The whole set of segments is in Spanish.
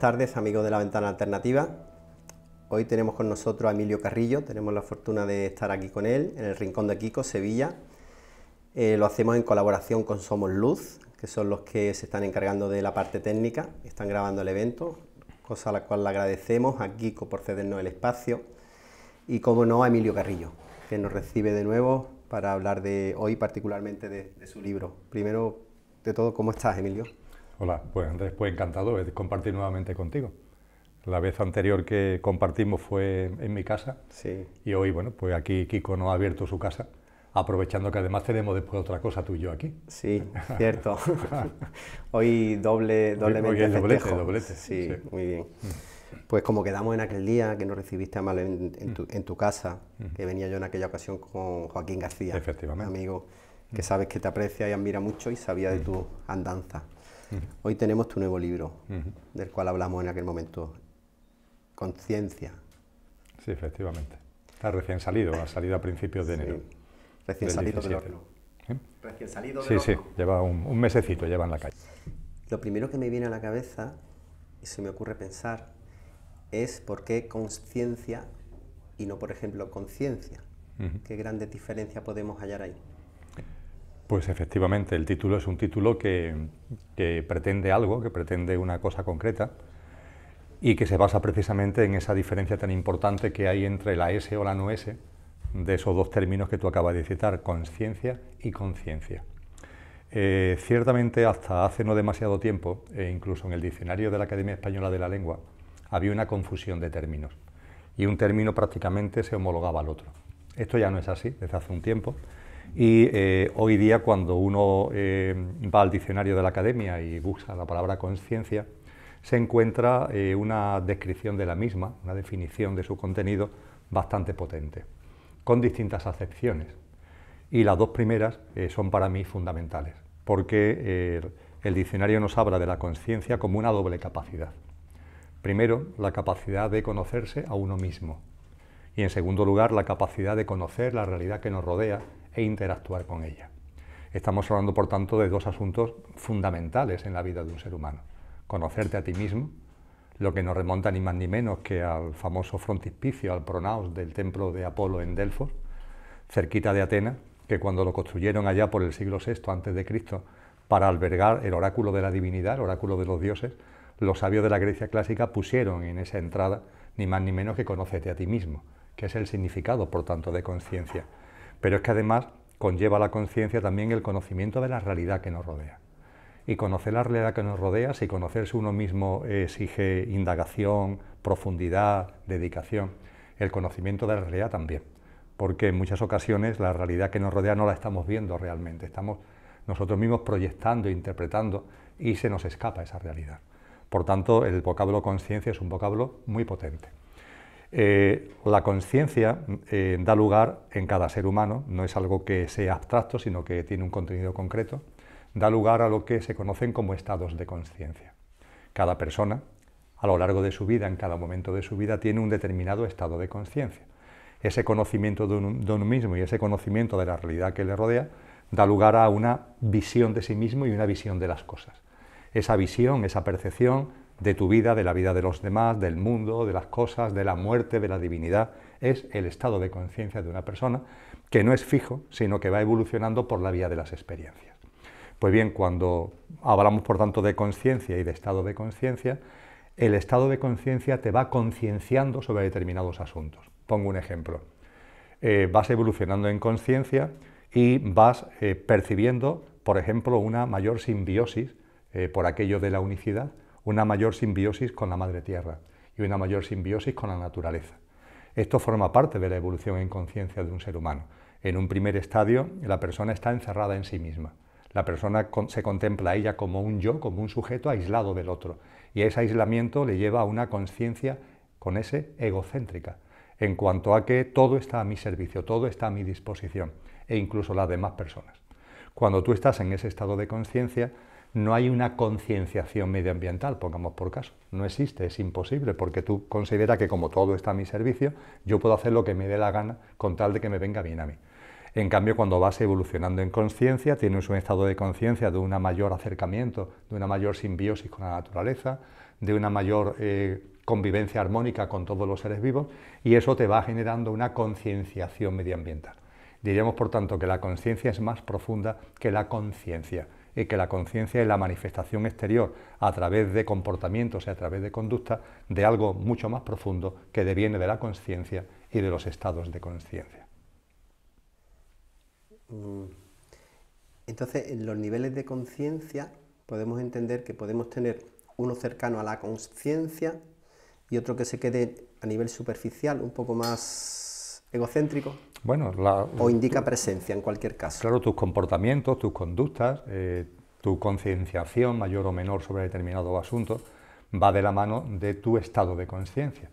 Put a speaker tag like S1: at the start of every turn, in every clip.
S1: tardes, amigos de la ventana alternativa. Hoy tenemos con nosotros a Emilio Carrillo, tenemos la fortuna de estar aquí con él en el Rincón de Kiko, Sevilla. Eh, lo hacemos en colaboración con Somos Luz, que son los que se están encargando de la parte técnica, están grabando el evento, cosa a la cual le agradecemos a Kiko por cedernos el espacio y, como no, a Emilio Carrillo, que nos recibe de nuevo para hablar de hoy particularmente de su libro. Primero de todo, ¿cómo estás, Emilio? Hola,
S2: pues Andrés, pues encantado de compartir nuevamente contigo. La vez anterior que compartimos fue en mi casa sí. y hoy, bueno, pues aquí Kiko nos ha abierto su casa, aprovechando que además tenemos después otra cosa tú y yo aquí. Sí, cierto.
S1: hoy doble, doblemente hoy doblete, doblete. Sí, muy bien. Mm. Pues como quedamos en aquel día que nos recibiste a en, mm. en, tu, casa, mm. que venía yo en aquella ocasión con Joaquín García, Efectivamente. amigo que sabes que te aprecia y admira mucho y sabía de tu andanza. Hoy tenemos tu nuevo libro, del cual hablamos en aquel momento, Conciencia.
S2: Sí, efectivamente. Está recién salido, ha salido a principios de enero. Recién, salido
S1: Sí, sí, lleva un, mesecito, lleva en la calle. Lo primero que me viene a la cabeza, y se me ocurre pensar, es por qué conciencia y no, por ejemplo, conciencia. ¿Qué grandes diferencias podemos hallar ahí?
S2: Pues efectivamente, el título es un título que, pretende algo, que pretende una cosa concreta y que se basa precisamente en esa diferencia tan importante que hay entre la S o la no S de esos dos términos que tú acabas de citar, conciencia y conciencia. Eh, ciertamente hasta hace no demasiado tiempo, e incluso en el diccionario de la Academia Española de la Lengua, había una confusión de términos y un término prácticamente se homologaba al otro. Esto ya no es así desde hace un tiempo y eh, hoy día cuando uno eh, va al diccionario de la academia y busca la palabra conciencia, se encuentra eh, una descripción de la misma, una definición de su contenido bastante potente, con distintas acepciones. Y las dos primeras son para mí fundamentales, porque el diccionario nos habla de la conciencia como una doble capacidad. Primero, la capacidad de conocerse a uno mismo. Y en segundo lugar, la capacidad de conocer la realidad que nos rodea e interactuar con ella. Estamos hablando, por tanto, de dos asuntos fundamentales en la vida de un ser humano. Conocerte a ti mismo, lo que nos remonta ni más ni menos que al famoso frontispicio, al pronaos del templo de Apolo en Delfos, cerquita de Atenas, que cuando lo construyeron allá por el siglo VI a.C., para albergar el oráculo de la divinidad, el oráculo de los dioses, los sabios de la Grecia clásica pusieron en esa entrada ni más ni menos que conócete a ti mismo, que es el significado, por tanto, de conciencia. Pero es que además conlleva la conciencia también el conocimiento de la realidad que nos rodea. Y conocer la realidad que nos rodea, si conocerse uno mismo exige indagación, profundidad, dedicación, el conocimiento de la realidad también. Porque en muchas ocasiones la realidad que nos rodea no la estamos viendo realmente, estamos nosotros mismos proyectando, interpretando y se nos escapa esa realidad. Por tanto, el vocablo conciencia es un vocablo muy potente. Eh, la conciencia eh, da lugar en cada ser humano, no es algo que sea abstracto, sino que tiene un contenido concreto, da lugar a lo que se conocen como estados de conciencia. Cada persona, a lo largo de su vida, en cada momento de su vida, tiene un determinado estado de conciencia. Ese conocimiento de uno mismo y ese conocimiento de la realidad que le rodea da lugar a una visión de sí mismo y una visión de las cosas. Esa visión, esa percepción, de tu vida, de la vida de los demás, del mundo, de las cosas, de la muerte, de la divinidad. Es el estado de conciencia de una persona que no es fijo, sino que va evolucionando por la vía de las experiencias. Pues bien, cuando hablamos por tanto de conciencia y de estado de conciencia, el estado de conciencia te va concienciando sobre determinados asuntos. Pongo un ejemplo. Eh, vas evolucionando en conciencia y vas eh, percibiendo, por ejemplo, una mayor simbiosis eh, por aquello de la unicidad una mayor simbiosis con la madre tierra y una mayor simbiosis con la naturaleza. Esto forma parte de la evolución en conciencia de un ser humano. En un primer estadio, la persona está encerrada en sí misma. La persona se contempla a ella como un yo, como un sujeto aislado del otro. Y ese aislamiento le lleva a una conciencia con ese egocéntrica, en cuanto a que todo está a mi servicio, todo está a mi disposición, e incluso las demás personas. Cuando tú estás en ese estado de conciencia, no hay una concienciación medioambiental, pongamos por caso. No existe, es imposible, porque tú consideras que como todo está a mi servicio, yo puedo hacer lo que me dé la gana con tal de que me venga bien a mí. En cambio, cuando vas evolucionando en conciencia, tienes un estado de conciencia de un mayor acercamiento, de una mayor simbiosis con la naturaleza, de una mayor eh, convivencia armónica con todos los seres vivos, y eso te va generando una concienciación medioambiental. Diríamos, por tanto, que la conciencia es más profunda que la conciencia y que la conciencia es la manifestación exterior a través de comportamientos y a través de conducta de algo mucho más profundo que deviene de la conciencia y de los estados de conciencia.
S1: Mm. Entonces, en los niveles de conciencia podemos entender que podemos tener uno cercano a la conciencia y otro que se quede a nivel superficial, un poco más egocéntrico
S2: o indica presencia en cualquier caso. Claro, tus comportamientos, tus conductas, eh, tu concienciación mayor o menor sobre determinado asunto va de la mano de tu estado de conciencia.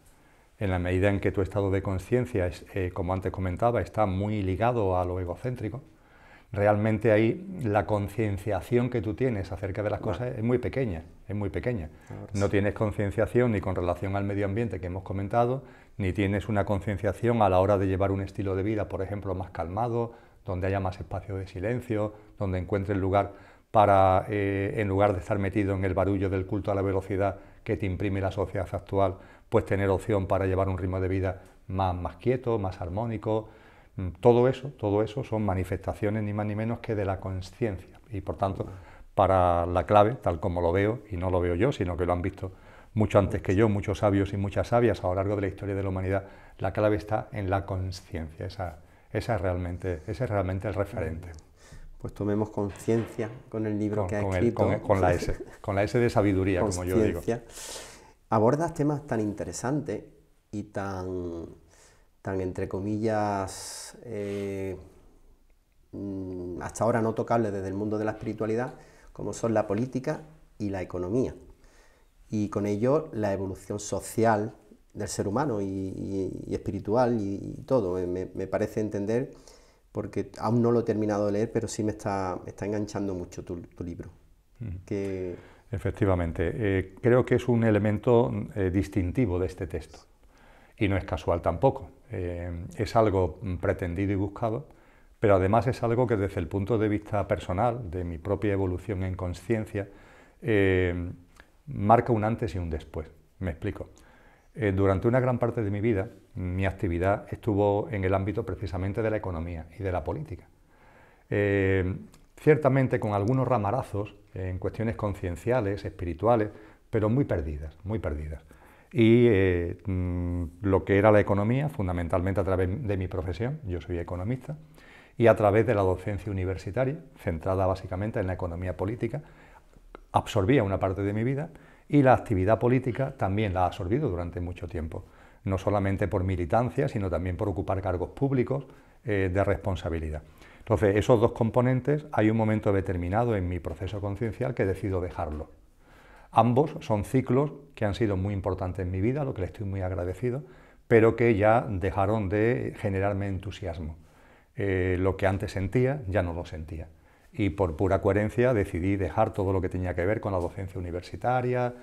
S2: En la medida en que tu estado de conciencia, eh, como antes comentaba, está muy ligado a lo egocéntrico, realmente ahí la concienciación que tú tienes acerca de las cosas es muy pequeña, es muy pequeña. no tienes concienciación ni con relación al medio ambiente que hemos comentado, ni tienes una concienciación a la hora de llevar un estilo de vida, por ejemplo, más calmado, donde haya más espacio de silencio, donde encuentres lugar para, eh, en lugar de estar metido en el barullo del culto a la velocidad que te imprime la sociedad actual, pues tener opción para llevar un ritmo de vida más, más quieto, más armónico. Mm, todo eso, todo eso son manifestaciones ni más ni menos que de la conciencia. Y por tanto, para la clave, tal como lo veo, y no lo veo yo, sino que lo han visto mucho antes que yo, muchos sabios y muchas sabias a lo largo de la historia de la humanidad, la clave está en la conciencia. Esa, es realmente, ese es
S1: realmente el referente. Pues tomemos conciencia con el libro que ha escrito. con, la S, con la S de sabiduría, como yo digo. Abordas temas tan interesantes y tan, tan entre comillas, eh, mm, hasta ahora no tocables desde el mundo de la espiritualidad, como son la política y la economía y con ello la evolución social del ser humano y, espiritual y, todo. Eh, me, parece entender, porque aún no lo he terminado de leer, pero sí me está, está enganchando mucho tu, libro. Que...
S2: Efectivamente, eh, creo que es un elemento eh, distintivo de este texto y no es casual tampoco. es algo pretendido y buscado, pero además es algo que desde el punto de vista personal, de mi propia evolución en conciencia, marca un antes y un después. Me explico. Eh, durante una gran parte de mi vida, mi actividad estuvo en el ámbito precisamente de la economía y de la política. Eh, ciertamente con algunos ramarazos en cuestiones concienciales, espirituales, pero muy perdidas, muy perdidas. Y eh, mm, lo que era la economía, fundamentalmente a través de mi profesión, yo soy economista, y a través de la docencia universitaria, centrada básicamente en la economía política absorbía una parte de mi vida y la actividad política también la ha absorbido durante mucho tiempo, no solamente por militancia, sino también por ocupar cargos públicos eh, de responsabilidad. Entonces, esos dos componentes, hay un momento determinado en mi proceso conciencial que decido dejarlo. Ambos son ciclos que han sido muy importantes en mi vida, lo que le estoy muy agradecido, pero que ya dejaron de generarme entusiasmo. Eh, lo que antes sentía, ya no lo sentía y por pura coherencia decidí dejar todo lo que tenía que ver con la docencia universitaria,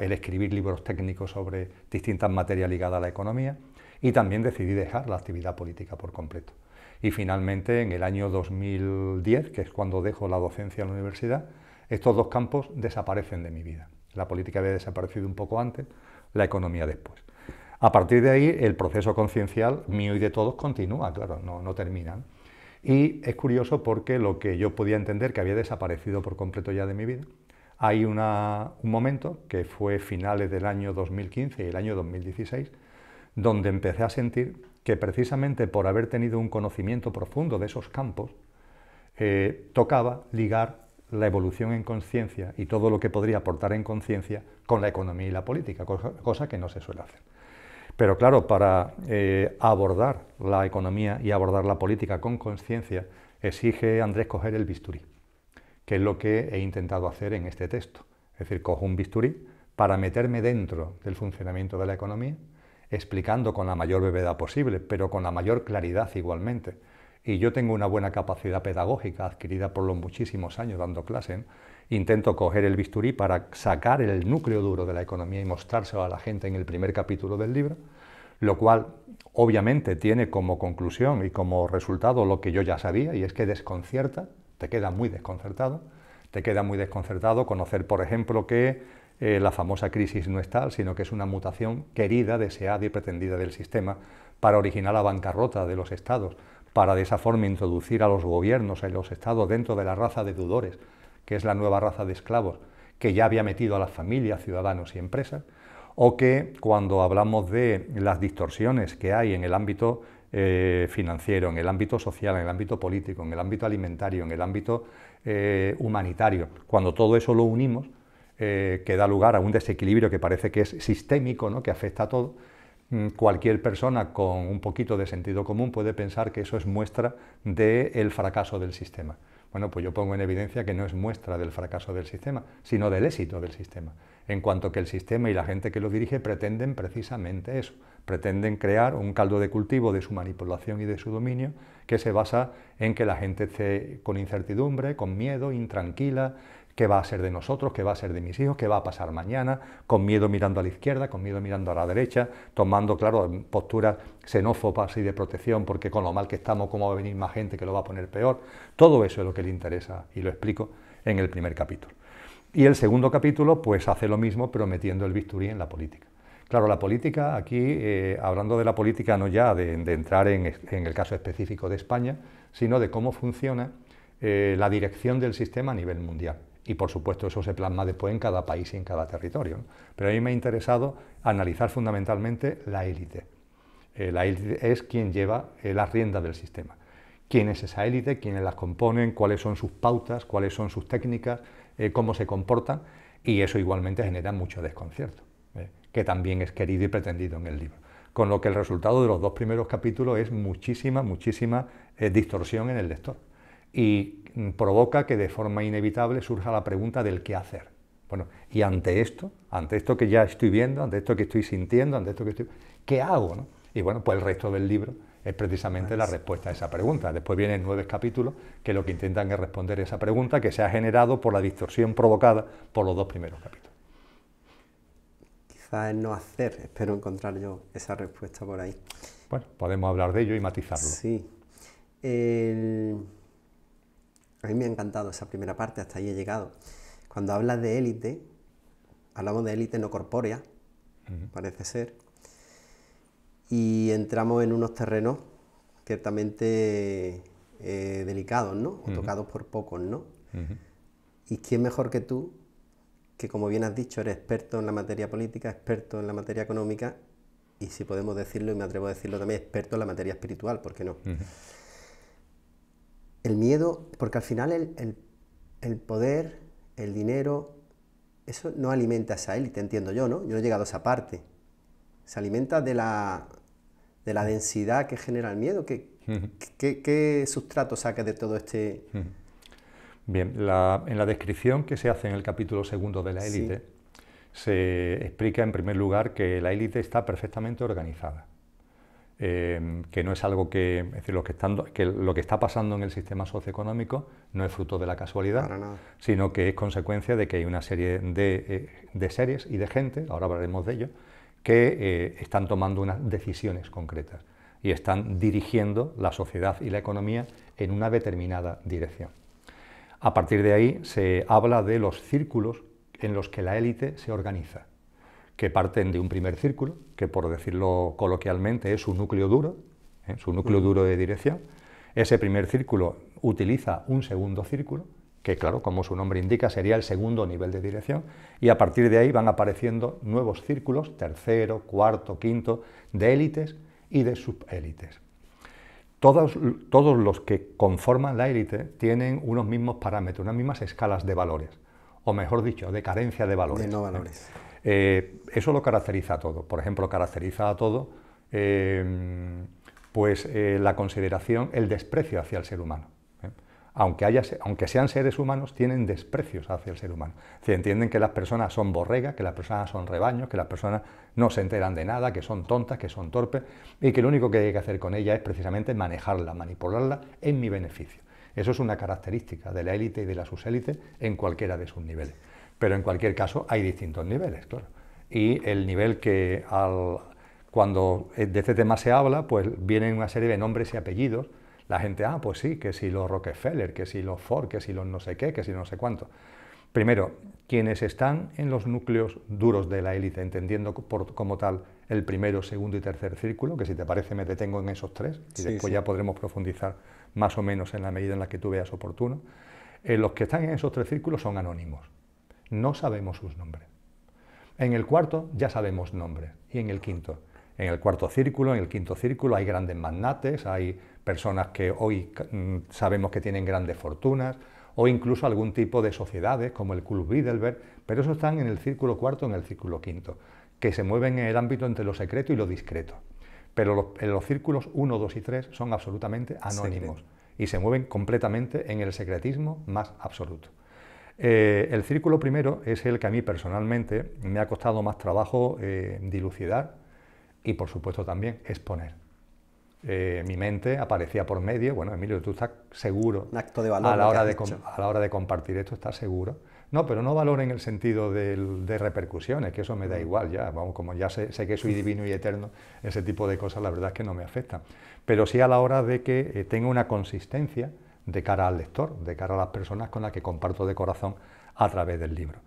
S2: el escribir libros técnicos sobre distintas materias ligadas a la economía y también decidí dejar la actividad política por completo. Y finalmente, en el año 2010, que es cuando dejo la docencia en la universidad, estos dos campos desaparecen de mi vida. La política había desaparecido un poco antes, la economía después. A partir de ahí, el proceso conciencial mío y de todos continúa, claro, no, no termina. Y es curioso porque lo que yo podía entender que había desaparecido por completo ya de mi vida, hay un momento que fue finales del año 2015 y el año 2016, donde empecé a sentir que precisamente por haber tenido un conocimiento profundo de esos campos, eh, tocaba ligar la evolución en conciencia y todo lo que podría aportar en conciencia con la economía y la política, cosa que no se suele hacer. Pero claro, para eh, abordar la economía y abordar la política con conciencia, exige Andrés coger el bisturí, que es lo que he intentado hacer en este texto. Es decir, cojo un bisturí para meterme dentro del funcionamiento de la economía, explicando con la mayor brevedad posible, pero con la mayor claridad igualmente. Y yo tengo una buena capacidad pedagógica adquirida por los muchísimos años dando clases, ¿eh? intento coger el bisturí para sacar el núcleo duro de la economía y mostrárselo a la gente en el primer capítulo del libro, lo cual obviamente tiene como conclusión y como resultado lo que yo ya sabía, y es que desconcierta, te queda muy desconcertado, te queda muy desconcertado conocer, por ejemplo, que eh, la famosa crisis no es tal, sino que es una mutación querida, deseada y pretendida del sistema para originar la bancarrota de los estados, para de esa forma introducir a los gobiernos y los estados dentro de la raza de dudores, que es la nueva raza de esclavos que ya había metido a las familias, ciudadanos y empresas, o que cuando hablamos de las distorsiones que hay en el ámbito eh, financiero, en el ámbito social, en el ámbito político, en el ámbito alimentario, en el ámbito eh, humanitario, cuando todo eso lo unimos, eh, que da lugar a un desequilibrio que parece que es sistémico, ¿no? que afecta a todo, mm, cualquier persona con un poquito de sentido común puede pensar que eso es muestra del fracaso del sistema. Bueno, pues yo pongo en evidencia que no es muestra del fracaso del sistema, sino del éxito del sistema, en cuanto que el sistema y la gente que lo dirige pretenden precisamente eso, pretenden crear un caldo de cultivo de su manipulación y de su dominio que se basa en que la gente esté con incertidumbre, con miedo, intranquila, ¿Qué va a ser de nosotros? ¿Qué va a ser de mis hijos? ¿Qué va a pasar mañana? Con miedo mirando a la izquierda, con miedo mirando a la derecha, tomando, claro, posturas xenófobas y de protección, porque con lo mal que estamos, ¿cómo va a venir más gente que lo va a poner peor? Todo eso es lo que le interesa y lo explico en el primer capítulo. Y el segundo capítulo, pues hace lo mismo, pero metiendo el bisturí en la política. Claro, la política, aquí, eh, hablando de la política, no ya de, entrar en, el caso específico de España, sino de cómo funciona eh, la dirección del sistema a nivel mundial y por supuesto eso se plasma después en cada país y en cada territorio. Pero a mí me ha interesado analizar fundamentalmente la élite. Eh, la élite es quien lleva eh, las riendas del sistema. ¿Quién es esa élite? ¿Quiénes las componen? ¿Cuáles son sus pautas? ¿Cuáles son sus técnicas? Eh, ¿Cómo se comportan? Y eso igualmente genera mucho desconcierto, que también es querido y pretendido en el libro. Con lo que el resultado de los dos primeros capítulos es muchísima, muchísima distorsión en el lector. Y Mm, provoca que de forma inevitable surja la pregunta del qué hacer. Bueno, y ante esto, ante esto que ya estoy viendo, ante esto que estoy sintiendo, ante esto que estoy... ¿Qué hago? Y bueno, pues el resto del libro es precisamente la pues. respuesta a esa pregunta. Después vienen nueve capítulos que lo que intentan es responder esa pregunta que se ha generado por la distorsión provocada por los dos primeros capítulos.
S1: Quizás es no hacer, espero encontrar yo esa respuesta por ahí. Bueno, podemos hablar de ello y matizarlo. Sí. El a mí me ha encantado esa primera parte, hasta ahí he llegado. Cuando hablas de élite, hablamos de élite no corpórea, parece ser, y entramos en unos terrenos ciertamente eh, delicados, ¿no? O tocados por pocos, ¿no? ¿Y quién mejor que tú, que como bien has dicho, eres experto en la materia política, experto en la materia económica, y si podemos decirlo, y me atrevo a decirlo también, experto en la materia espiritual, ¿por qué no? el miedo, porque al final el, poder, el dinero, eso no alimenta a esa élite, entiendo yo, ¿no? Yo no he llegado a esa parte. Se alimenta de la, de la densidad que genera el miedo. ¿Qué, sustrato saca de todo este...?
S2: Bien, en la descripción que se hace en el capítulo segundo de la élite, se explica en primer lugar que la élite está perfectamente organizada. Em, que no es algo que, lo que, lo que está pasando en el sistema socioeconómico no es fruto de la casualidad, sino que es consecuencia de que hay una serie de, eh, series y de gente, ahora hablaremos de ello, que eh, están tomando unas decisiones concretas y están dirigiendo la sociedad y la economía en una determinada dirección. A partir de ahí se habla de los círculos en los que la élite se organiza que parten de un primer círculo, que por decirlo coloquialmente es ¿eh? su núcleo duro, su núcleo duro de dirección. Ese primer círculo utiliza un segundo círculo, que claro, como su nombre indica, sería el segundo nivel de dirección, y a partir de ahí van apareciendo nuevos círculos, tercero, cuarto, quinto, de élites y de subélites. Todos, todos los que conforman la élite tienen unos mismos parámetros, unas mismas escalas de valores, o mejor dicho, de carencia de valores. ¿eh? Eh, eso lo caracteriza a todo. Por ejemplo, caracteriza a todo eh, pues, eh, la consideración, el desprecio hacia el ser humano. Aunque, aunque sean seres humanos, tienen desprecios hacia el ser humano. Se entienden que las personas son borregas, que las personas son rebaños, que las personas no se enteran de nada, que son tontas, que son torpes, y que lo único que hay que hacer con ellas es precisamente manejarla, manipularla en mi beneficio. Eso es una característica de la élite y de la subélite en cualquiera de sus niveles. Pero en cualquier caso hay distintos niveles, claro. Y el nivel que al, cuando de este tema se habla, pues vienen una serie de nombres y apellidos. La gente, ah, pues sí, que si los Rockefeller, que si los Ford, que si los no sé qué, que si no sé cuánto. Primero, quienes están en los núcleos duros de la élite, entendiendo como tal el primero, segundo y tercer círculo, que si te parece me detengo en esos tres y después ya podremos profundizar más o menos en la medida en la que tú veas oportuno. Eh, los que están en esos tres círculos son anónimos no sabemos sus nombres. En el cuarto ya sabemos nombres y en el quinto. En el cuarto círculo, en el quinto círculo hay grandes magnates, hay personas que hoy mm, sabemos que tienen grandes fortunas o incluso algún tipo de sociedades como el Club Bidelberg, pero eso están en el círculo cuarto, en el círculo quinto, que se mueven en el ámbito entre lo secreto y lo discreto. Pero los, en los círculos 1, dos y 3 son absolutamente anónimos y se mueven completamente en el secretismo más absoluto. Eh, el círculo primero es el que a mí personalmente me ha costado más trabajo eh, dilucidar y por supuesto también exponer. Eh, mi mente aparecía por medio, bueno, Emilio, tú estás seguro. Un
S1: acto de valor. A la, hora de,
S2: a la hora de compartir esto, estás seguro. No, pero no valor en el sentido de, repercusiones, que eso me da igual, ya, vamos, como ya sé, sé, que soy divino y eterno, ese tipo de cosas la verdad es que no me afectan. Pero sí a la hora de que tenga una consistencia de cara al lector, de cara a las personas con las que comparto de corazón a través del libro.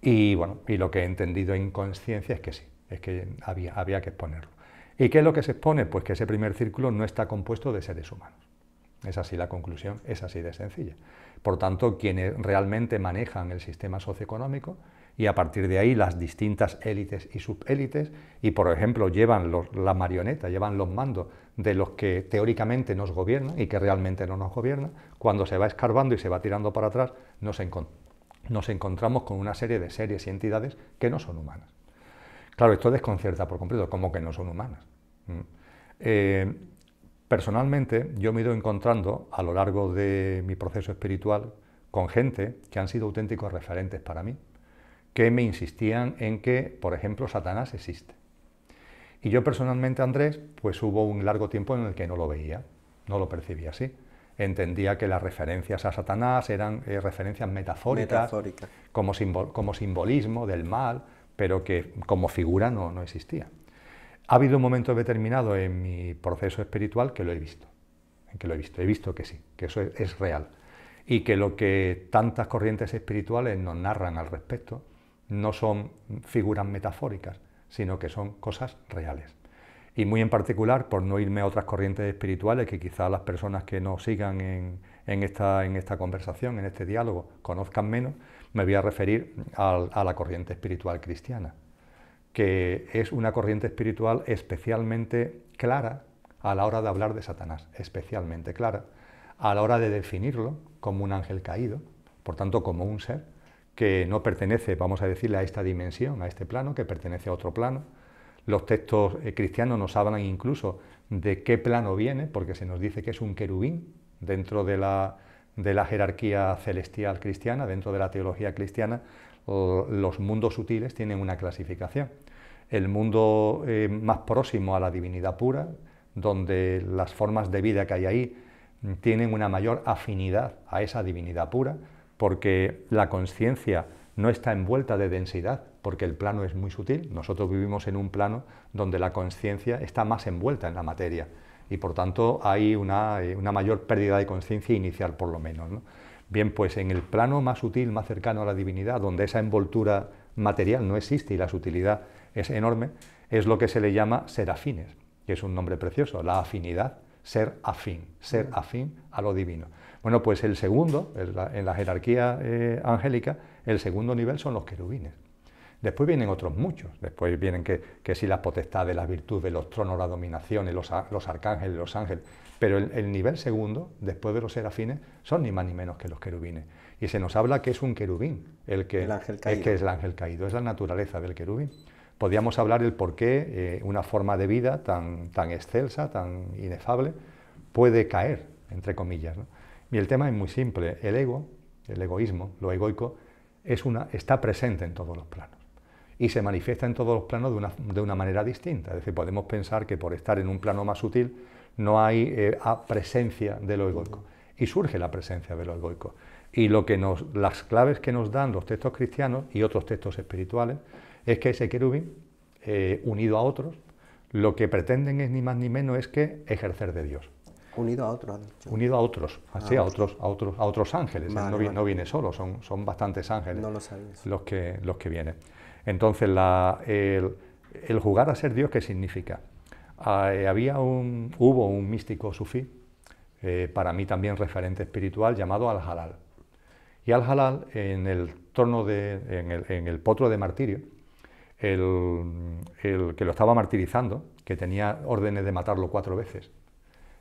S2: Y bueno, y lo que he entendido en conciencia es que sí, es que había, había que exponerlo. ¿Y qué es lo que se expone? Pues que ese primer círculo no está compuesto de seres humanos. Es así la conclusión, es así de sencilla. Por tanto, quienes realmente manejan el sistema socioeconómico y a partir de ahí las distintas élites y subélites, y por ejemplo llevan la marioneta, llevan los mandos de los que teóricamente nos gobiernan y que realmente no nos gobiernan, cuando se va escarbando y se va tirando para atrás, nos, encontramos con una serie de series y entidades que no son humanas. Claro, esto desconcierta por completo, como que no son humanas. Eh, personalmente, yo me he ido encontrando a lo largo de mi proceso espiritual con gente que han sido auténticos referentes para mí, que me insistían en que, por ejemplo, Satanás existe. Y yo personalmente, Andrés, pues hubo un largo tiempo en el que no lo veía, no lo percibía así. Entendía que las referencias a Satanás eran eh, referencias metafóricas, como, simbolismo del mal, pero que como figura no, existía. Ha habido un momento determinado en mi proceso espiritual que lo he visto, que lo he visto, he visto que sí, que eso es, es real y que lo que tantas corrientes espirituales nos narran al respecto, no son figuras metafóricas, sino que son cosas reales. Y muy en particular, por no irme a otras corrientes espirituales que quizá las personas que nos sigan en, esta, conversación, en este diálogo, conozcan menos, me voy a referir a la corriente espiritual cristiana, que es una corriente espiritual especialmente clara a la hora de hablar de Satanás, especialmente clara, a la hora de definirlo como un ángel caído, por tanto como un ser, que no pertenece, vamos a decirle, a esta dimensión, a este plano, que pertenece a otro plano. Los textos eh, cristianos nos hablan incluso de qué plano viene, porque se nos dice que es un querubín dentro de la, de la jerarquía celestial cristiana, dentro de la teología cristiana, los mundos sutiles tienen una clasificación. El mundo eh, más próximo a la divinidad pura, donde las formas de vida que hay ahí tienen una mayor afinidad a esa divinidad pura, porque la conciencia no está envuelta de densidad, porque el plano es muy sutil. Nosotros vivimos en un plano donde la conciencia está más envuelta en la materia y por tanto hay una, eh, mayor pérdida de conciencia inicial por lo menos. Bien, pues en el plano más sutil, más cercano a la divinidad, donde esa envoltura material no existe y la sutilidad es enorme, es lo que se le llama ser afines, que es un nombre precioso, la afinidad, ser afín, ser mm. afín a lo divino. Bueno, pues el segundo, en la, jerarquía eh, angélica, el segundo nivel son los querubines. Después vienen otros muchos, después vienen que, que si las potestades, las virtudes, los tronos, la dominación, los, los arcángeles, los ángeles, pero el, nivel segundo, después de los serafines, son ni más ni menos que los querubines. Y se nos habla que es un querubín, el que, Es, el ángel caído, es la naturaleza del querubín. Podríamos hablar el por qué eh, una forma de vida tan, tan excelsa, tan inefable, puede caer, entre comillas. ¿no? Y el tema es muy simple. El ego, el egoísmo, lo egoico, está presente en todos los planos. Y se manifiesta en todos los planos de una, manera distinta. Es decir, podemos pensar que por estar en un plano más sutil no hay eh, presencia de lo egoico. Y surge la presencia de lo egoico. Y lo que las claves que nos dan los textos cristianos y otros textos espirituales es que ese querubín, eh, unido a otros, lo que pretenden es ni más ni menos es que ejercer de Dios.
S1: Unido a otros.
S2: Unido a otros, a ah, otros, a otros, a otros ángeles. ¿eh? no, viene solo, son, son bastantes ángeles no los que los que vienen. Entonces el, jugar a ser Dios, ¿qué significa? Ah, eh, había un, hubo un místico sufí, eh, para mí también referente espiritual, llamado Al-Halal. Y Al-Halal, en el de, en el, potro de martirio, el, el que lo estaba martirizando, que tenía órdenes de matarlo cuatro veces,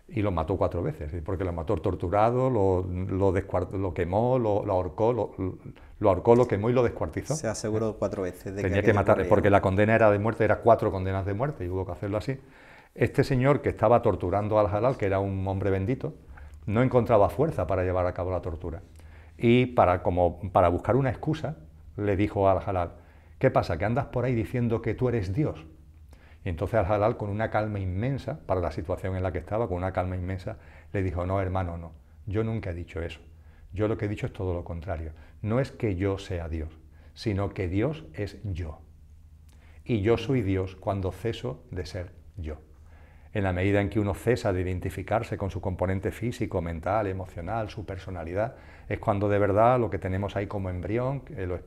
S2: y lo mató cuatro veces, porque lo mató torturado, lo, lo, lo quemó, lo, ahorcó, lo, lo, ahorcó, lo quemó y lo descuartizó. Se
S1: aseguró cuatro veces. De Tenía que, matarle, matar, porque la
S2: condena era de muerte, era cuatro condenas de muerte y hubo que hacerlo así. Este señor que estaba torturando al Jalal, que era un hombre bendito, no encontraba fuerza para llevar a cabo la tortura. Y para, como, para buscar una excusa, le dijo al Jalal, ¿qué pasa? ¿Que andas por ahí diciendo que tú eres Dios? Y entonces al halal, con una calma inmensa, para la situación en la que estaba, con una calma inmensa, le dijo, no, hermano, no, yo nunca he dicho eso. Yo lo que he dicho es todo lo contrario. No es que yo sea Dios, sino que Dios es yo. Y yo soy Dios cuando ceso de ser yo. En la medida en que uno cesa de identificarse con su componente físico, mental, emocional, su personalidad, es cuando de verdad lo que tenemos ahí como embrión,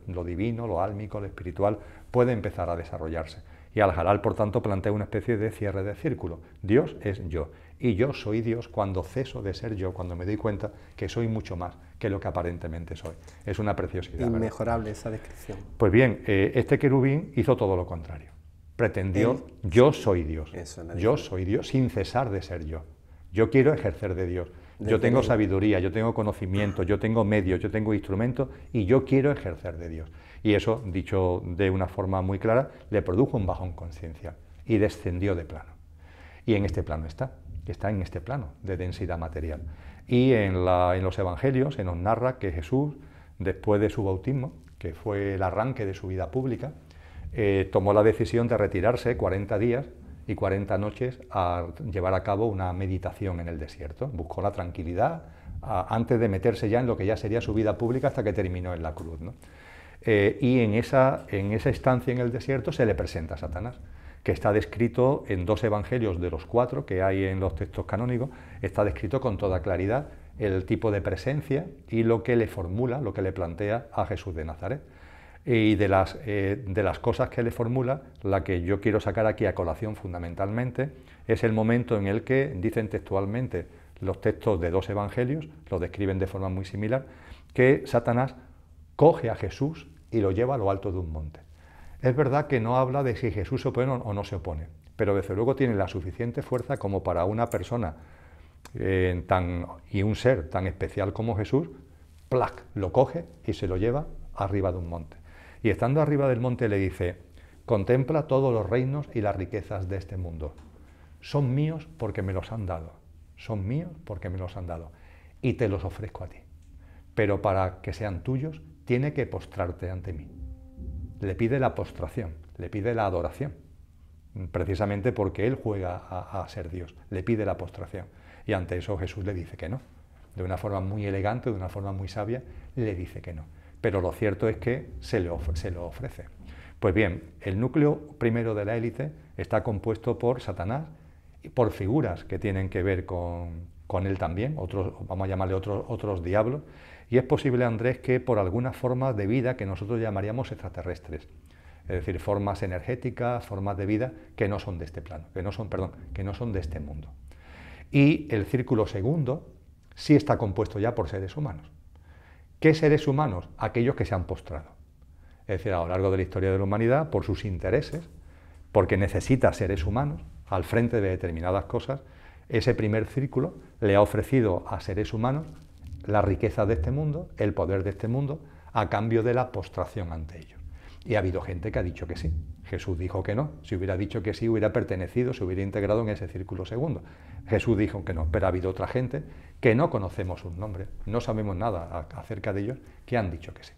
S2: lo divino, lo álmico, lo espiritual, puede empezar a desarrollarse. Y Al-Halal, por tanto, plantea una especie de cierre de círculo. Dios es yo. Y yo soy Dios cuando ceso de ser yo, cuando me doy cuenta que soy mucho más que lo que aparentemente soy. Es una preciosidad. Inmejorable
S1: esa descripción.
S2: Pues bien, eh, este querubín hizo todo lo contrario. Pretendió, yo soy Dios. yo soy Dios sin cesar de ser yo. Yo quiero ejercer de Dios. Yo tengo sabiduría, yo tengo conocimiento, yo tengo medios, yo tengo instrumentos y yo quiero ejercer de Dios. Y eso, dicho de una forma muy clara, le produjo un bajón conciencia y descendió de plano. Y en este plano está, está en este plano de densidad material. Y en, los evangelios se nos narra que Jesús, después de su bautismo, que fue el arranque de su vida pública, eh, tomó la decisión de retirarse 40 días y 40 noches a llevar a cabo una meditación en el desierto. Buscó la tranquilidad antes de meterse ya en lo que ya sería su vida pública hasta que terminó en la cruz. Eh, y en esa, estancia en el desierto se le presenta a Satanás, que está descrito en dos evangelios de los cuatro que hay en los textos canónicos, está descrito con toda claridad el tipo de presencia y lo que le formula, lo que le plantea a Jesús de Nazaret. Y de las, eh, de las cosas que le formula, la que yo quiero sacar aquí a colación fundamentalmente, es el momento en el que dicen textualmente los textos de dos evangelios, los describen de forma muy similar, que Satanás coge a Jesús y lo lleva a lo alto de un monte. Es verdad que no habla de si Jesús se opone o no se opone, pero desde luego tiene la suficiente fuerza como para una persona eh, y un ser tan especial como Jesús, plac, lo coge y se lo lleva arriba de un monte. Y estando arriba del monte le dice, contempla todos los reinos y las riquezas de este mundo. Son míos porque me los han dado. Son míos porque me los han dado. Y te los ofrezco a ti. Pero para que sean tuyos tiene que postrarte ante mí. Le pide la postración, le pide la adoración, precisamente porque Él juega a, ser Dios, le pide la postración. Y ante eso Jesús le dice que no. De una forma muy elegante, de una forma muy sabia, le dice que no. Pero lo cierto es que se, le lo ofrece. Pues bien, el núcleo primero de la élite está compuesto por Satanás y por figuras que tienen que ver con, él también, otros, vamos a llamarle otros, otros diablos, y es posible, Andrés, que por algunas formas de vida que nosotros llamaríamos extraterrestres, es decir, formas energéticas, formas de vida que no son de este plano, que no son, perdón, que no son de este mundo. Y el círculo segundo sí está compuesto ya por seres humanos. ¿Qué seres humanos? Aquellos que se han postrado. Es decir, a lo largo de la historia de la humanidad, por sus intereses, porque necesita seres humanos al frente de determinadas cosas, ese primer círculo le ha ofrecido a seres humanos la riqueza de este mundo, el poder de este mundo, a cambio de la postración ante ellos. Y ha habido gente que ha dicho que sí. Jesús dijo que no. Si hubiera dicho que sí, hubiera pertenecido, se hubiera integrado en ese círculo segundo. Jesús dijo que no, pero ha habido otra gente que no conocemos sus nombres, no sabemos nada acerca de ellos, que han dicho que sí.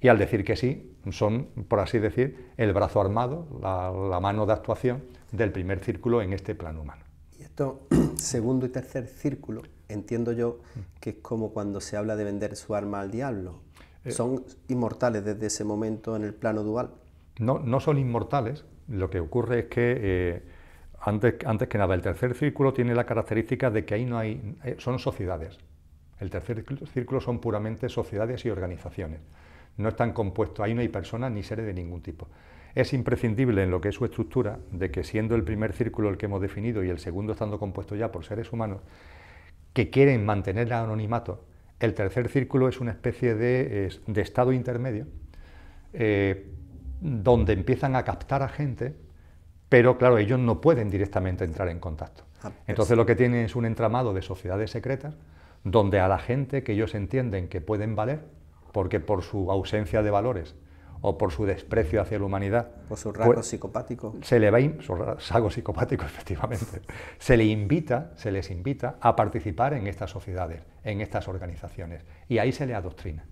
S2: Y al decir que sí, son, por así decir, el brazo armado, la, mano de actuación del primer círculo en este plano
S1: humano. Y esto, segundo y tercer círculo, entiendo yo mm. que es como cuando se habla de vender su arma al diablo. Eh, son inmortales desde ese momento en el plano dual.
S2: No, no son inmortales. Lo que ocurre es que, eh, antes, antes que nada, el tercer círculo tiene la característica de que ahí no hay. Eh, son sociedades. El tercer círculo son puramente sociedades y organizaciones. No están compuestos, ahí no hay personas ni seres de ningún tipo. Es imprescindible en lo que es su estructura de que siendo el primer círculo el que hemos definido y el segundo estando compuesto ya por seres humanos, que quieren mantener el anonimato. El tercer círculo es una especie de, de estado intermedio, eh, donde empiezan a captar a gente, pero claro, ellos no pueden directamente entrar en contacto. Ah, pues Entonces lo que tienen es un entramado de sociedades secretas, donde a la gente que ellos entienden que pueden valer, porque por su ausencia de valores o por su desprecio hacia la humanidad.
S1: Por su pues, rasgo psicopático. Se
S2: le va, su rasgo psicopático, efectivamente. se le invita, se les invita a participar en estas sociedades, en estas organizaciones. Y ahí se le adoctrina.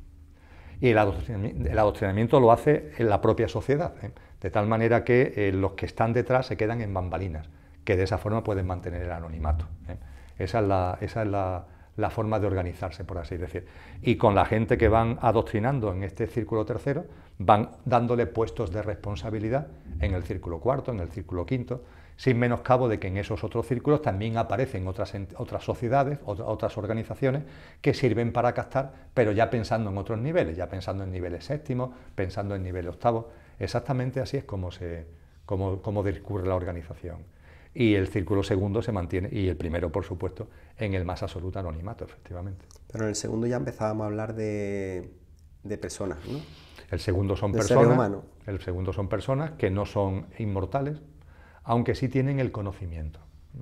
S2: Y el adoctrinamiento, lo hace en la propia sociedad, ¿eh? de tal manera que eh, los que están detrás se quedan en bambalinas, que de esa forma pueden mantener el anonimato. ¿eh? Esa es, la, la forma de organizarse, por así decir. Y con la gente que van adoctrinando en este círculo tercero, van dándole puestos de responsabilidad en el círculo cuarto, en el círculo quinto, sin menoscabo de que en esos otros círculos también aparecen otras, otras sociedades, otras organizaciones que sirven para captar, pero ya pensando en otros niveles, ya pensando en niveles séptimos, pensando en nivel octavo, Exactamente así es como, se, como discurre la organización. Y el círculo segundo se mantiene, y el primero, por supuesto, en el más absoluto anonimato, efectivamente.
S1: Pero en el segundo ya empezábamos a hablar de, de personas, ¿no? El segundo son personas.
S2: El segundo son personas que no son inmortales, aunque sí tienen el conocimiento.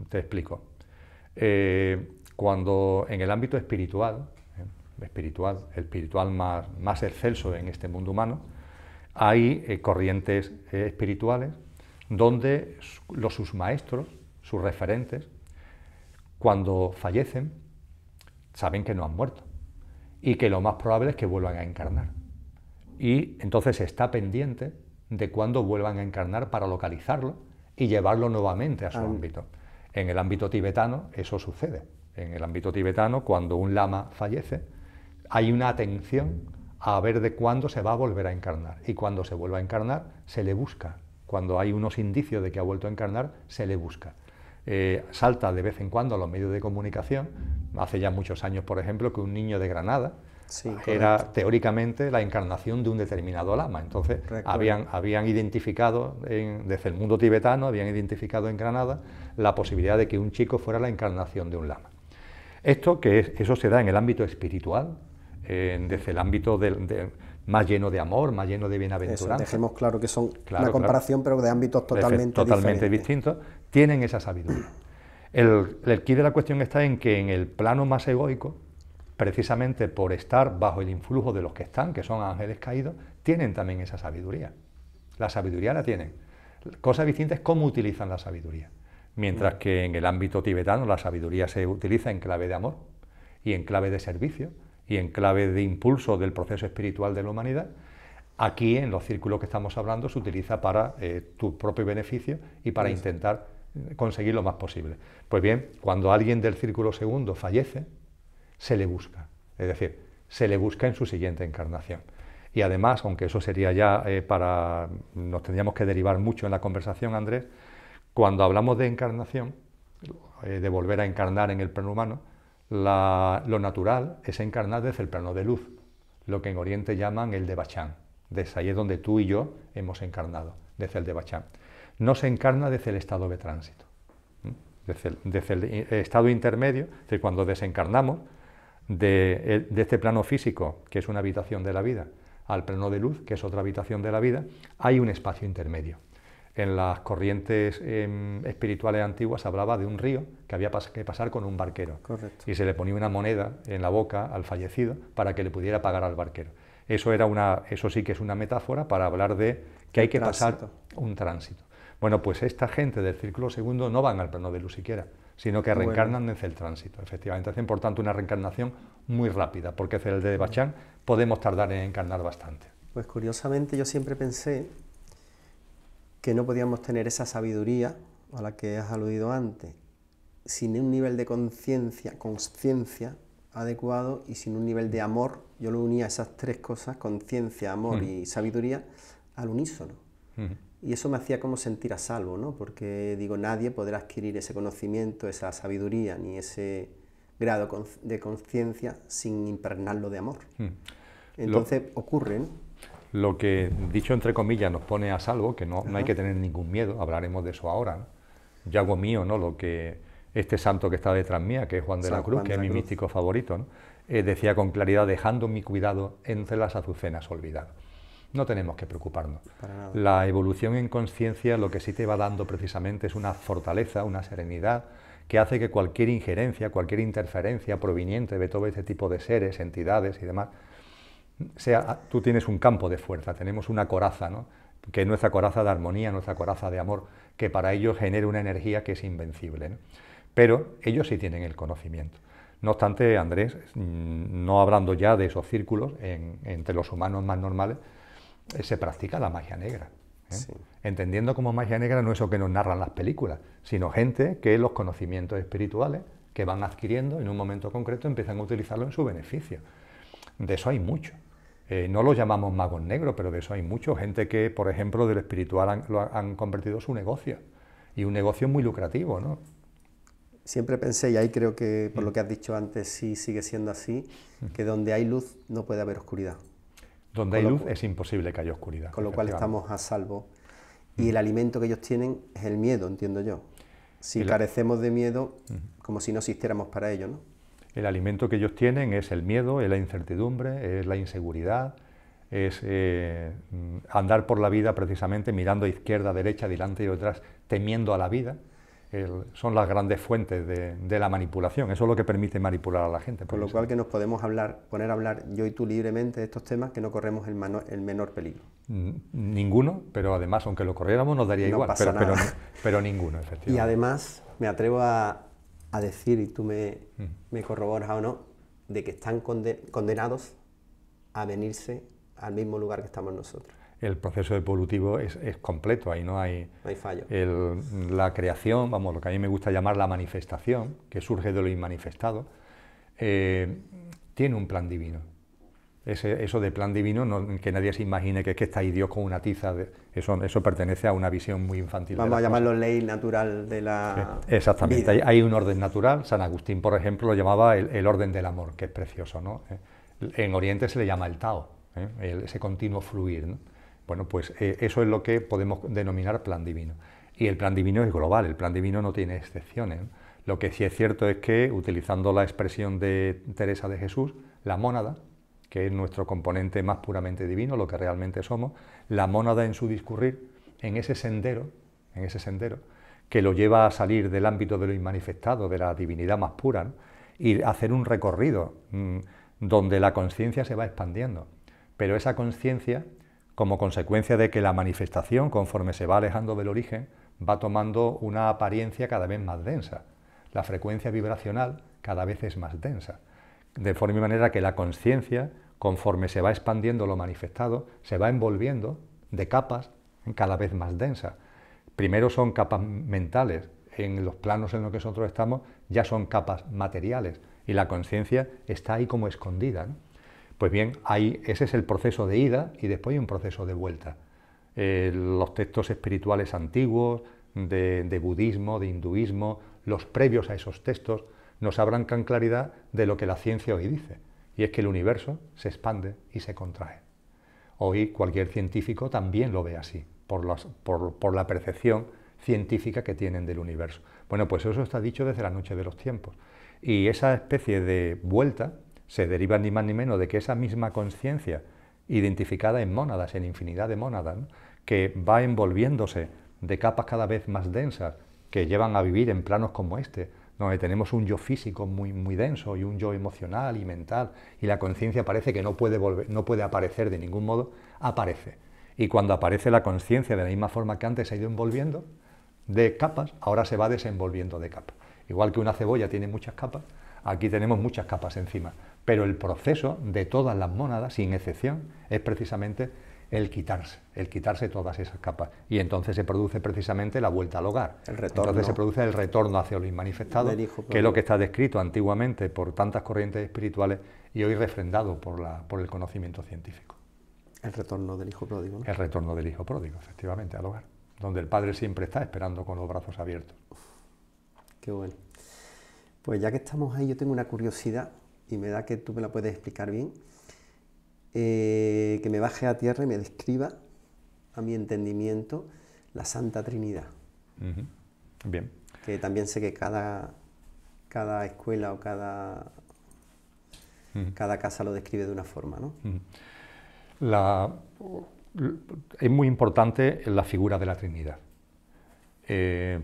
S2: Te explico. Eh, cuando en el ámbito espiritual, eh, el espiritual, espiritual más, más excelso en este mundo humano, hay eh, corrientes espirituales donde los, sus maestros, sus referentes, cuando fallecen, saben que no han muerto y que lo más probable es que vuelvan a encarnar y entonces está pendiente de cuándo vuelvan a encarnar para localizarlo y llevarlo nuevamente a su ah, ámbito. En el ámbito tibetano eso sucede. En el ámbito tibetano, cuando un lama fallece, hay una atención a ver de cuándo se va a volver a encarnar. Y cuando se vuelva a encarnar, se le busca. Cuando hay unos indicios de que ha vuelto a encarnar, se le busca. Eh, salta de vez en cuando a los medios de comunicación. Hace ya muchos años, por ejemplo, que un niño de Granada, era teóricamente la encarnación de un determinado lama. Entonces habían, habían, identificado, desde el mundo tibetano, habían identificado en Granada la posibilidad de que un chico fuera la encarnación de un lama. Esto que eso se da en el ámbito espiritual, desde el ámbito más lleno de amor, más lleno de bienaventuranza. dejemos claro que son una comparación,
S1: pero de ámbitos totalmente, totalmente
S2: distintos. Tienen esa sabiduría. El, el quid de la cuestión está en que en el plano más egoico, precisamente por estar bajo el influjo de los que están, que son ángeles caídos, tienen también esa sabiduría. La sabiduría la tienen. Cosa distinta es cómo utilizan la sabiduría. Mientras que en el ámbito tibetano la sabiduría se utiliza en clave de amor y en clave de servicio y en clave de impulso del proceso espiritual de la humanidad, aquí en los círculos que estamos hablando se utiliza para eh, tu propio beneficio y para intentar eh, conseguir lo más posible. Pues bien, cuando alguien del círculo segundo fallece, se le busca, es decir, se le busca en su siguiente encarnación. Y además, aunque eso sería ya eh, para... nos tendríamos que derivar mucho en la conversación, Andrés, cuando hablamos de encarnación, eh, de volver a encarnar en el plano humano, lo natural es encarnar desde el plano de luz, lo que en Oriente llaman el Bachán. Desde ahí es donde tú y yo hemos encarnado, desde el de Bachán. No se encarna desde el estado de tránsito, desde, el, desde el eh, estado intermedio, es decir, cuando desencarnamos, eh, de, este plano físico, que es una habitación de la vida, al plano de luz, que es otra habitación de la vida, hay un espacio intermedio. En las corrientes em, espirituales antiguas se hablaba de un río que había que pasar con un barquero. Y se le ponía una moneda en la boca al fallecido para que le pudiera pagar al barquero. Eso, era eso sí que es una metáfora para hablar de que hay que pasar un tránsito. Bueno, pues esta gente del círculo segundo no van al plano de luz siquiera sino que reencarnan desde el tránsito, efectivamente. Hacen, por tanto, una reencarnación muy rápida, porque desde el de Bachán podemos tardar en encarnar bastante.
S1: Pues curiosamente yo siempre pensé que no podíamos tener esa sabiduría a la que has aludido antes, sin un nivel de conciencia, conciencia adecuado y sin un nivel de amor. Yo lo unía a esas tres cosas, conciencia, amor mm. y sabiduría, al unísono. Mm. Y eso me hacía como sentir a salvo, ¿no? Porque digo, nadie podrá adquirir ese conocimiento, esa sabiduría, ni ese grado de conciencia sin impregnarlo de amor. Hmm. Entonces ocurren ocurre,
S2: Lo que, dicho entre comillas, nos pone a salvo, que no, hay que tener ningún miedo, hablaremos de eso ahora. Y hago mío, ¿no? Lo que este santo que está detrás mía, que es Juan de la Cruz, que es mi místico favorito, eh, decía con claridad, dejando mi cuidado entre las azucenas olvidadas no tenemos que preocuparnos. La evolución en conciencia lo que sí te va dando precisamente es una fortaleza, una serenidad, que hace que cualquier injerencia, cualquier interferencia proveniente de todo este tipo de seres, entidades y demás, sea, tú tienes un campo de fuerza, tenemos una coraza, ¿no? que es nuestra coraza de armonía, nuestra coraza de amor, que para ellos genera una energía que es invencible. Pero ellos sí tienen el conocimiento. No obstante, Andrés, mm, no hablando ya de esos círculos entre los humanos más normales, eh, se practica la magia negra. ¿eh? Entendiendo como magia negra no es que nos narran las películas, sino gente que los conocimientos espirituales que van adquiriendo en un momento concreto empiezan a utilizarlo en su beneficio. De eso hay mucho. Eh, no lo llamamos magos negros, pero de eso hay mucho. Gente que, por ejemplo, del espiritual han, lo han convertido su negocio. Y un negocio muy lucrativo, ¿no?
S1: Siempre pensé, y ahí creo que por mm. lo que has dicho antes, sí sigue siendo así, mm. que donde hay luz no puede haber oscuridad.
S2: Donde hay luz es imposible que haya oscuridad. Con lo cual estamos
S1: a salvo. Mm. Y el alimento que ellos tienen es el miedo, entiendo yo. Si carecemos de miedo, como si no existiéramos para ello, ¿no?
S2: El alimento que ellos tienen es el miedo, es la incertidumbre, es la inseguridad, es eh, mm, andar por la vida precisamente mirando a izquierda, derecha, delante y detrás, temiendo a la vida son las grandes fuentes de, la manipulación. Eso es lo que permite manipular a la gente. por lo
S1: cual que nos podemos hablar, poner a hablar yo y tú libremente de estos temas que no corremos el, menor peligro.
S2: Ninguno, pero además, aunque lo corriéramos, nos daría igual. pero, Pero, ninguno, efectivamente.
S1: Y además, me atrevo a, decir, y tú mm. me, corroboras o no, de que están condenados a venirse al mismo lugar que estamos nosotros
S2: el proceso evolutivo es, completo, ahí no hay, fallo. la creación, vamos, lo que a mí me gusta llamar la manifestación, que surge de lo inmanifestado, eh, tiene un plan divino. eso de plan divino, que nadie se imagine que está ahí Dios con una tiza, de, eso, pertenece a una visión muy infantil. Vamos a llamarlo
S1: ley natural de la. exactamente, Hay,
S2: un orden natural. San Agustín, por ejemplo, lo llamaba el, orden del amor, que es precioso. ¿no? Eh, en Oriente se le llama el Tao, ¿eh? ese continuo fluir. ¿no? Bueno, pues eh, eso es lo que podemos denominar plan divino. Y el plan divino es global, el plan divino no tiene excepciones. Lo que sí es cierto es que, utilizando la expresión de Teresa de Jesús, la mónada, que es nuestro componente más puramente divino, lo que realmente somos, la mónada en su discurrir, en ese sendero, en ese sendero, que lo lleva a salir del ámbito de lo inmanifestado, de la divinidad más pura, y hacer un recorrido mm, donde la conciencia se va expandiendo. Pero esa conciencia como consecuencia de que la manifestación, conforme se va alejando del origen, va tomando una apariencia cada vez más densa. La frecuencia vibracional cada vez es más densa. De forma y manera que la conciencia, conforme se va expandiendo lo manifestado, se va envolviendo de capas cada vez más densas. Primero son capas mentales, en los planos en los que nosotros estamos ya son capas materiales y la conciencia está ahí como escondida. Pues bien, ese es el proceso de ida y después hay un proceso de vuelta. Eh, los textos espirituales antiguos, de, budismo, de hinduismo, los previos a esos textos, nos con claridad de lo que la ciencia hoy dice, y es que el universo se expande y se contrae. Hoy cualquier científico también lo ve así, por, por, la percepción científica que tienen del universo. Bueno, pues eso está dicho desde la noche de los tiempos. Y esa especie de vuelta se deriva ni más ni menos de que esa misma conciencia, identificada en mónadas, en infinidad de mónadas, que va envolviéndose de capas cada vez más densas, que llevan a vivir en planos como este, donde tenemos un yo físico muy, muy denso y un yo emocional y mental, y la conciencia parece que no puede, volver, no puede aparecer de ningún modo, aparece. Y cuando aparece la conciencia de la misma forma que antes se ha ido envolviendo de capas, ahora se va desenvolviendo de capas. Igual que una cebolla tiene muchas capas, aquí tenemos muchas capas encima. Pero el proceso de todas las mónadas, sin excepción, es precisamente el quitarse, el quitarse todas esas capas. Y entonces se produce precisamente la vuelta al hogar. El retorno. Entonces se produce el retorno hacia lo inmanifestado, que es lo que está descrito antiguamente por tantas corrientes espirituales y hoy refrendado por, la, por el conocimiento científico. El retorno del hijo pródigo. El retorno del hijo pródigo,
S1: efectivamente, al hogar, donde el padre siempre está esperando con los brazos abiertos. qué bueno. Pues ya que estamos ahí, yo tengo una curiosidad y me da que tú me la puedes explicar bien, eh, que me baje a tierra y me describa, a mi entendimiento, la Santa Trinidad. Bien. Que también sé que cada, cada escuela o cada, cada casa lo describe de una forma,
S2: la, es muy importante la figura de la Trinidad. Eh,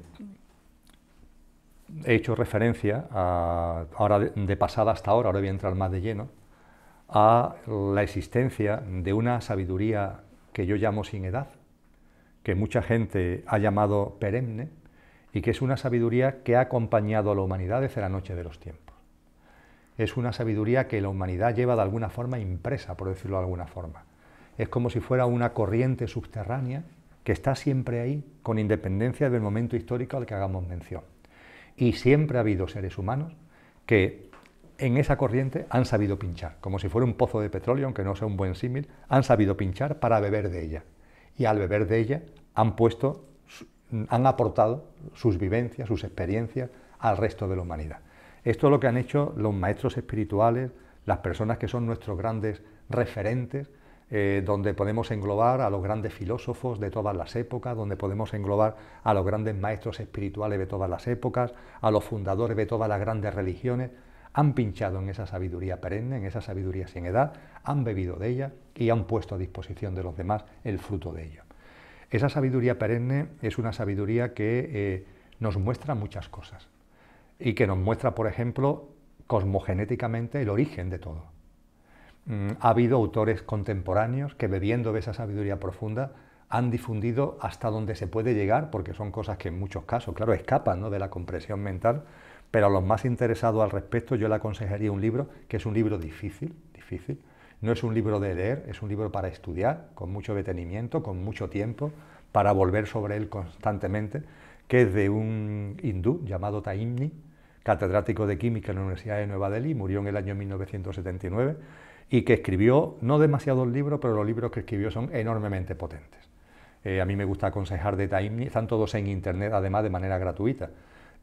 S2: he hecho referencia, ahora de, de pasada hasta ahora, ahora voy a entrar más de lleno, a la existencia de una sabiduría que yo llamo sin edad, que mucha gente ha llamado perenne, y que es una sabiduría que ha acompañado a la humanidad desde la noche de los tiempos. Es una sabiduría que la humanidad lleva de alguna forma impresa, por decirlo de alguna forma. Es como si fuera una corriente subterránea que está siempre ahí, con independencia del momento histórico al que hagamos mención y siempre ha habido seres humanos que en esa corriente han sabido pinchar, como si fuera un pozo de petróleo, aunque no sea un buen símil, han sabido pinchar para beber de ella. Y al beber de ella han puesto, han aportado sus vivencias, sus experiencias al resto de la humanidad. Esto es lo que han hecho los maestros espirituales, las personas que son nuestros grandes referentes eh, donde podemos englobar a los grandes filósofos de todas las épocas, donde podemos englobar a los grandes maestros espirituales de todas las épocas, a los fundadores de todas las grandes religiones, han pinchado en esa sabiduría perenne, en esa sabiduría sin edad, han bebido de ella y han puesto a disposición de los demás el fruto de ello. Esa sabiduría perenne es una sabiduría que eh, nos muestra muchas cosas y que nos muestra, por ejemplo, cosmogenéticamente el origen de todo. Mm, ha habido autores contemporáneos que bebiendo de esa sabiduría profunda han difundido hasta donde se puede llegar, porque son cosas que en muchos casos, claro, escapan de la compresión mental, pero a los más interesados al respecto yo le aconsejaría un libro que es un libro difícil, difícil. No es un libro de leer, es un libro para estudiar, con mucho detenimiento, con mucho tiempo, para volver sobre él constantemente, que es de un hindú llamado Taimni, catedrático de química en la Universidad de Nueva Delhi, murió en el año 1979 y que escribió no demasiados libros, pero los libros que escribió son enormemente potentes. Eh, a mí me gusta aconsejar de Taimni, están todos en internet además de manera gratuita.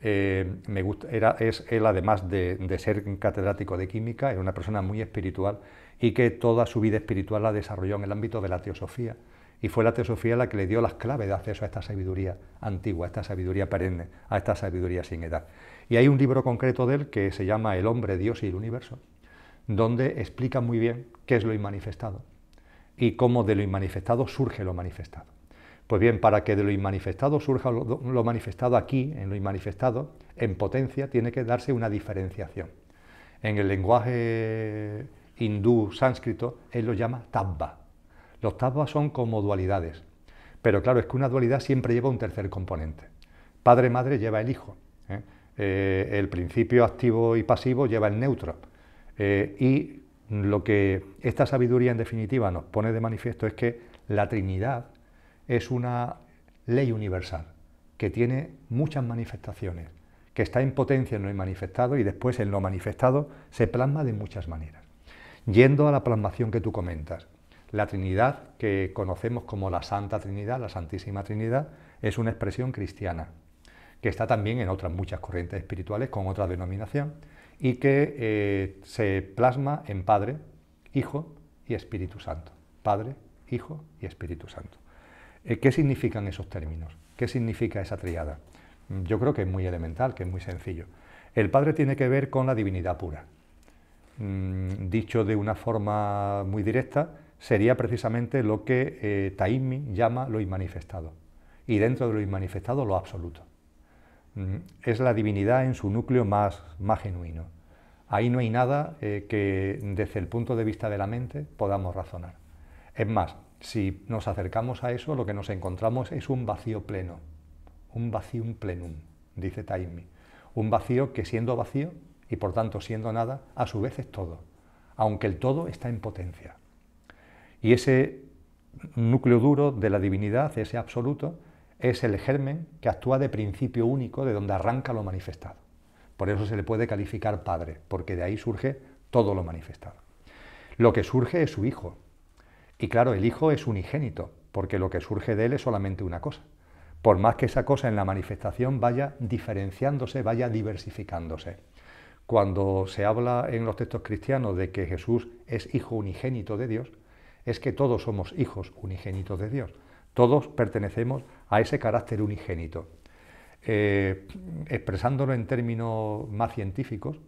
S2: Eh, me gusta, era, es él además de, de, ser catedrático de química, era una persona muy espiritual y que toda su vida espiritual la desarrolló en el ámbito de la teosofía. Y fue la teosofía la que le dio las claves de acceso a esta sabiduría antigua, a esta sabiduría perenne, a esta sabiduría sin edad. Y hay un libro concreto de él que se llama El hombre, Dios y el universo, donde explica muy bien qué es lo inmanifestado y cómo de lo inmanifestado surge lo manifestado. Pues bien, para que de lo inmanifestado surja lo, manifestado aquí, en lo inmanifestado, en potencia, tiene que darse una diferenciación. En el lenguaje hindú sánscrito, él lo llama tabba. Los tabbas son como dualidades, pero claro, es que una dualidad siempre lleva un tercer componente. Padre-madre lleva el hijo, ¿eh? Eh, el principio activo y pasivo lleva el neutro, eh, y lo que esta sabiduría en definitiva nos pone de manifiesto es que la Trinidad es una ley universal que tiene muchas manifestaciones, que está en potencia en lo manifestado y después en lo manifestado se plasma de muchas maneras. Yendo a la plasmación que tú comentas, la Trinidad, que conocemos como la Santa Trinidad, la Santísima Trinidad, es una expresión cristiana, que está también en otras muchas corrientes espirituales con otra denominación, y que eh, se plasma en Padre, Hijo y Espíritu Santo. Padre, Hijo y Espíritu Santo. Eh, ¿Qué significan esos términos? ¿Qué significa esa triada? Mm, yo creo que es muy elemental, que es muy sencillo. El Padre tiene que ver con la divinidad pura. Mm, dicho de una forma muy directa, sería precisamente lo que eh, llama lo inmanifestado. Y dentro de lo inmanifestado, lo absoluto es la divinidad en su núcleo más, genuino. Ahí no hay nada eh, que desde el punto de vista de la mente podamos razonar. Es más, si nos acercamos a eso, lo que nos encontramos es un vacío pleno, un vacium plenum, dice Taimi. Un vacío que siendo vacío y por tanto siendo nada, a su vez es todo, aunque el todo está en potencia. Y ese núcleo duro de la divinidad, ese absoluto, es el germen que actúa de principio único de donde arranca lo manifestado. Por eso se le puede calificar padre, porque de ahí surge todo lo manifestado. Lo que surge es su hijo. Y claro, el hijo es unigénito, porque lo que surge de él es solamente una cosa. Por más que esa cosa en la manifestación vaya diferenciándose, vaya diversificándose. Cuando se habla en los textos cristianos de que Jesús es hijo unigénito de Dios, es que todos somos hijos unigénitos de Dios todos pertenecemos a ese carácter unigénito. Eh, expresándolo en términos más científicos,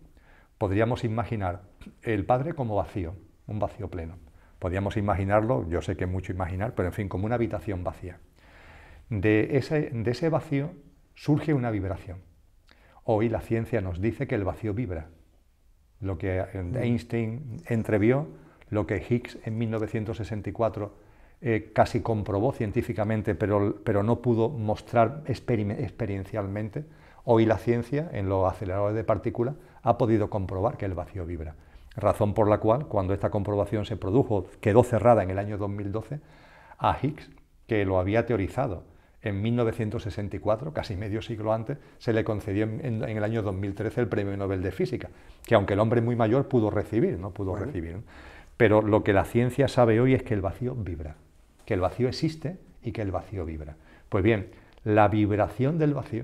S2: podríamos imaginar el Padre como vacío, un vacío pleno. Podríamos imaginarlo, yo sé que es mucho imaginar, pero en fin, como una habitación vacía. De ese, de ese vacío surge una vibración. Hoy la ciencia nos dice que el vacío vibra. Lo que mm. Einstein entrevió, lo que Higgs en 1964 eh, casi comprobó científicamente, pero, pero no pudo mostrar experiencialmente, hoy la ciencia, en los aceleradores de partículas, ha podido comprobar que el vacío vibra. Razón por la cual, cuando esta comprobación se produjo, quedó cerrada en el año 2012, a Higgs, que lo había teorizado en 1964, casi medio siglo antes, se le concedió en, el año 2013 el Premio Nobel de Física, que aunque el hombre muy mayor pudo recibir, no pudo recibir. Pero lo que la ciencia sabe hoy es que el vacío vibra que el vacío existe y que el vacío vibra. Pues bien, la vibración del vacío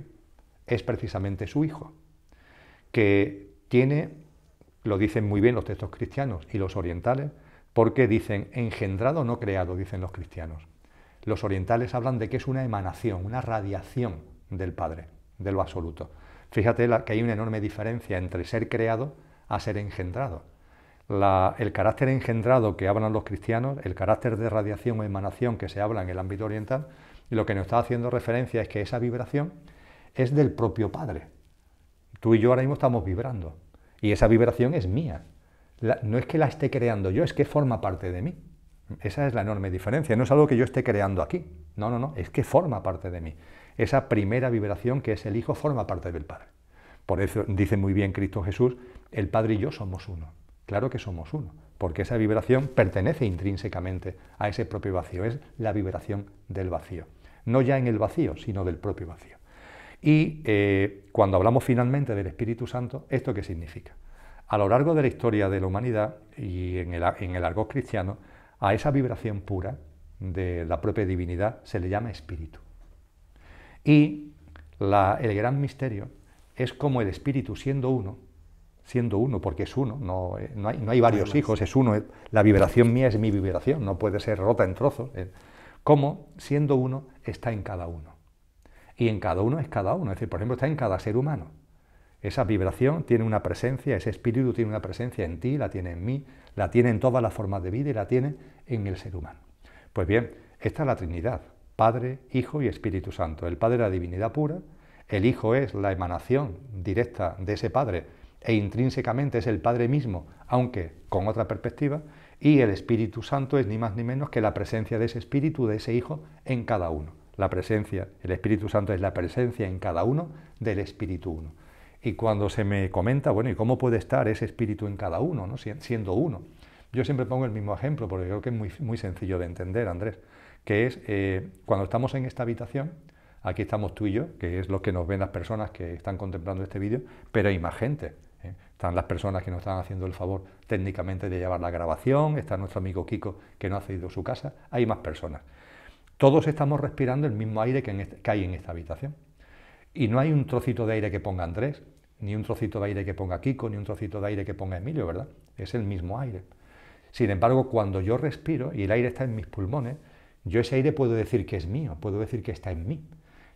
S2: es precisamente su Hijo, que tiene, lo dicen muy bien los textos cristianos y los orientales, porque dicen engendrado, no creado, dicen los cristianos. Los orientales hablan de que es una emanación, una radiación del Padre, de lo absoluto. Fíjate que hay una enorme diferencia entre ser creado a ser engendrado el carácter engendrado que hablan los cristianos, el carácter de radiación o emanación que se habla en el ámbito oriental, y lo que nos está haciendo referencia es que esa vibración es del propio Padre. Tú y yo ahora mismo estamos vibrando, y esa vibración es mía. no es que la esté creando yo, es que forma parte de mí. Esa es la enorme diferencia. No es algo que yo esté creando aquí. No, no, no. Es que forma parte de mí. Esa primera vibración que es el Hijo forma parte del Padre. Por eso dice muy bien Cristo Jesús, el Padre y yo somos uno. Claro que somos uno, porque esa vibración pertenece intrínsecamente a ese propio vacío, es la vibración del vacío, no ya en el vacío, sino del propio vacío. Y eh, cuando hablamos finalmente del Espíritu Santo, ¿esto qué significa? A lo largo de la historia de la humanidad y en el, en argot cristiano, a esa vibración pura de la propia divinidad se le llama espíritu. Y el gran misterio es cómo el espíritu siendo uno siendo uno, porque es uno, no, eh, hay, varios hijos, es uno, eh, la vibración mía es mi vibración, no puede ser rota en trozos. Eh. como, Siendo uno está en cada uno. Y en cada uno es cada uno, es decir, por ejemplo, está en cada ser humano. Esa vibración tiene una presencia, ese espíritu tiene una presencia en ti, la tiene en mí, la tiene en todas las formas de vida y la tiene en el ser humano. Pues bien, esta es la Trinidad, Padre, Hijo y Espíritu Santo. El Padre es la divinidad pura, el Hijo es la emanación directa de ese Padre e intrínsecamente es el Padre mismo, aunque con otra perspectiva, y el Espíritu Santo es ni más ni menos que la presencia de ese Espíritu, de ese Hijo, en cada uno. La presencia, el Espíritu Santo es la presencia en cada uno del Espíritu uno. Y cuando se me comenta, bueno, ¿y cómo puede estar ese Espíritu en cada uno, ¿no? siendo uno? Yo siempre pongo el mismo ejemplo porque creo que es muy, muy sencillo de entender, Andrés, que es eh, cuando estamos en esta habitación, aquí estamos tú y yo, que es lo que nos ven las personas que están contemplando este vídeo, pero hay más gente están las personas que nos están haciendo el favor técnicamente de llevar la grabación, está nuestro amigo Kiko que no ha cedido su casa, hay más personas. Todos estamos respirando el mismo aire que, este, que hay en esta habitación. Y no hay un trocito de aire que ponga Andrés, ni un trocito de aire que ponga Kiko, ni un trocito de aire que ponga Emilio, ¿verdad? Es el mismo aire. Sin embargo, cuando yo respiro y el aire está en mis pulmones, yo ese aire puedo decir que es mío, puedo decir que está en mí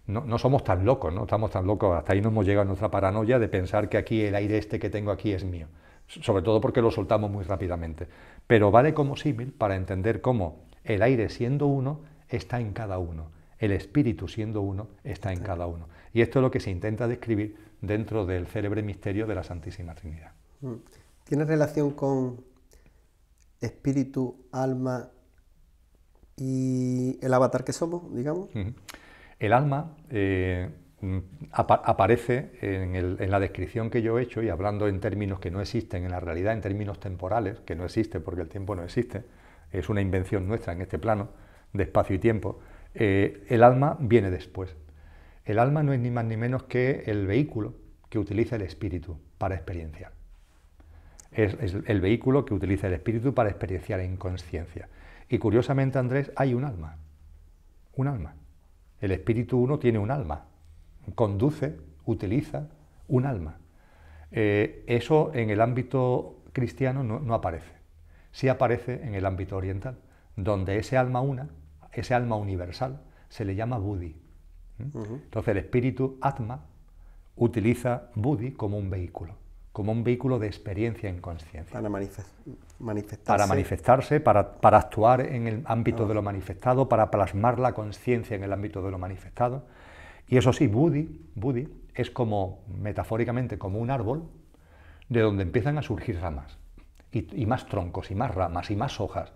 S2: no, somos tan locos, no estamos tan locos. Hasta ahí no hemos llegado a nuestra paranoia de pensar que aquí el aire este que tengo aquí es mío. Sobre todo porque lo soltamos muy rápidamente. Pero vale como símil para entender cómo el aire siendo uno está en cada uno. El espíritu siendo uno está en cada uno. Y esto es lo que se intenta describir dentro del célebre misterio de la Santísima Trinidad.
S1: Mm. ¿Tiene relación con espíritu, alma y el avatar que somos, digamos?
S2: El alma eh, aparece en, la descripción que yo he hecho y hablando en términos que no existen en la realidad, en términos temporales, que no existe porque el tiempo no existe, es una invención nuestra en este plano de espacio y tiempo, eh, el alma viene después. El alma no es ni más ni menos que el vehículo que utiliza el espíritu para experienciar. Es, el vehículo que utiliza el espíritu para experienciar en conciencia. Y curiosamente, Andrés, hay un alma. Un alma. El espíritu uno tiene un alma, conduce, utiliza un alma. Eh, eso en el ámbito cristiano no, aparece. Sí aparece en el ámbito oriental, donde ese alma una, ese alma universal, se le llama Buddhi. Entonces el espíritu Atma utiliza Buddhi como un vehículo como un vehículo de experiencia en conciencia. Para manifestarse. Para manifestarse, para, actuar en el ámbito de lo manifestado, para plasmar la conciencia en el ámbito de lo manifestado. Y eso sí, Budi es como, metafóricamente, como un árbol de donde empiezan a surgir ramas, y más troncos, y más ramas, y más hojas.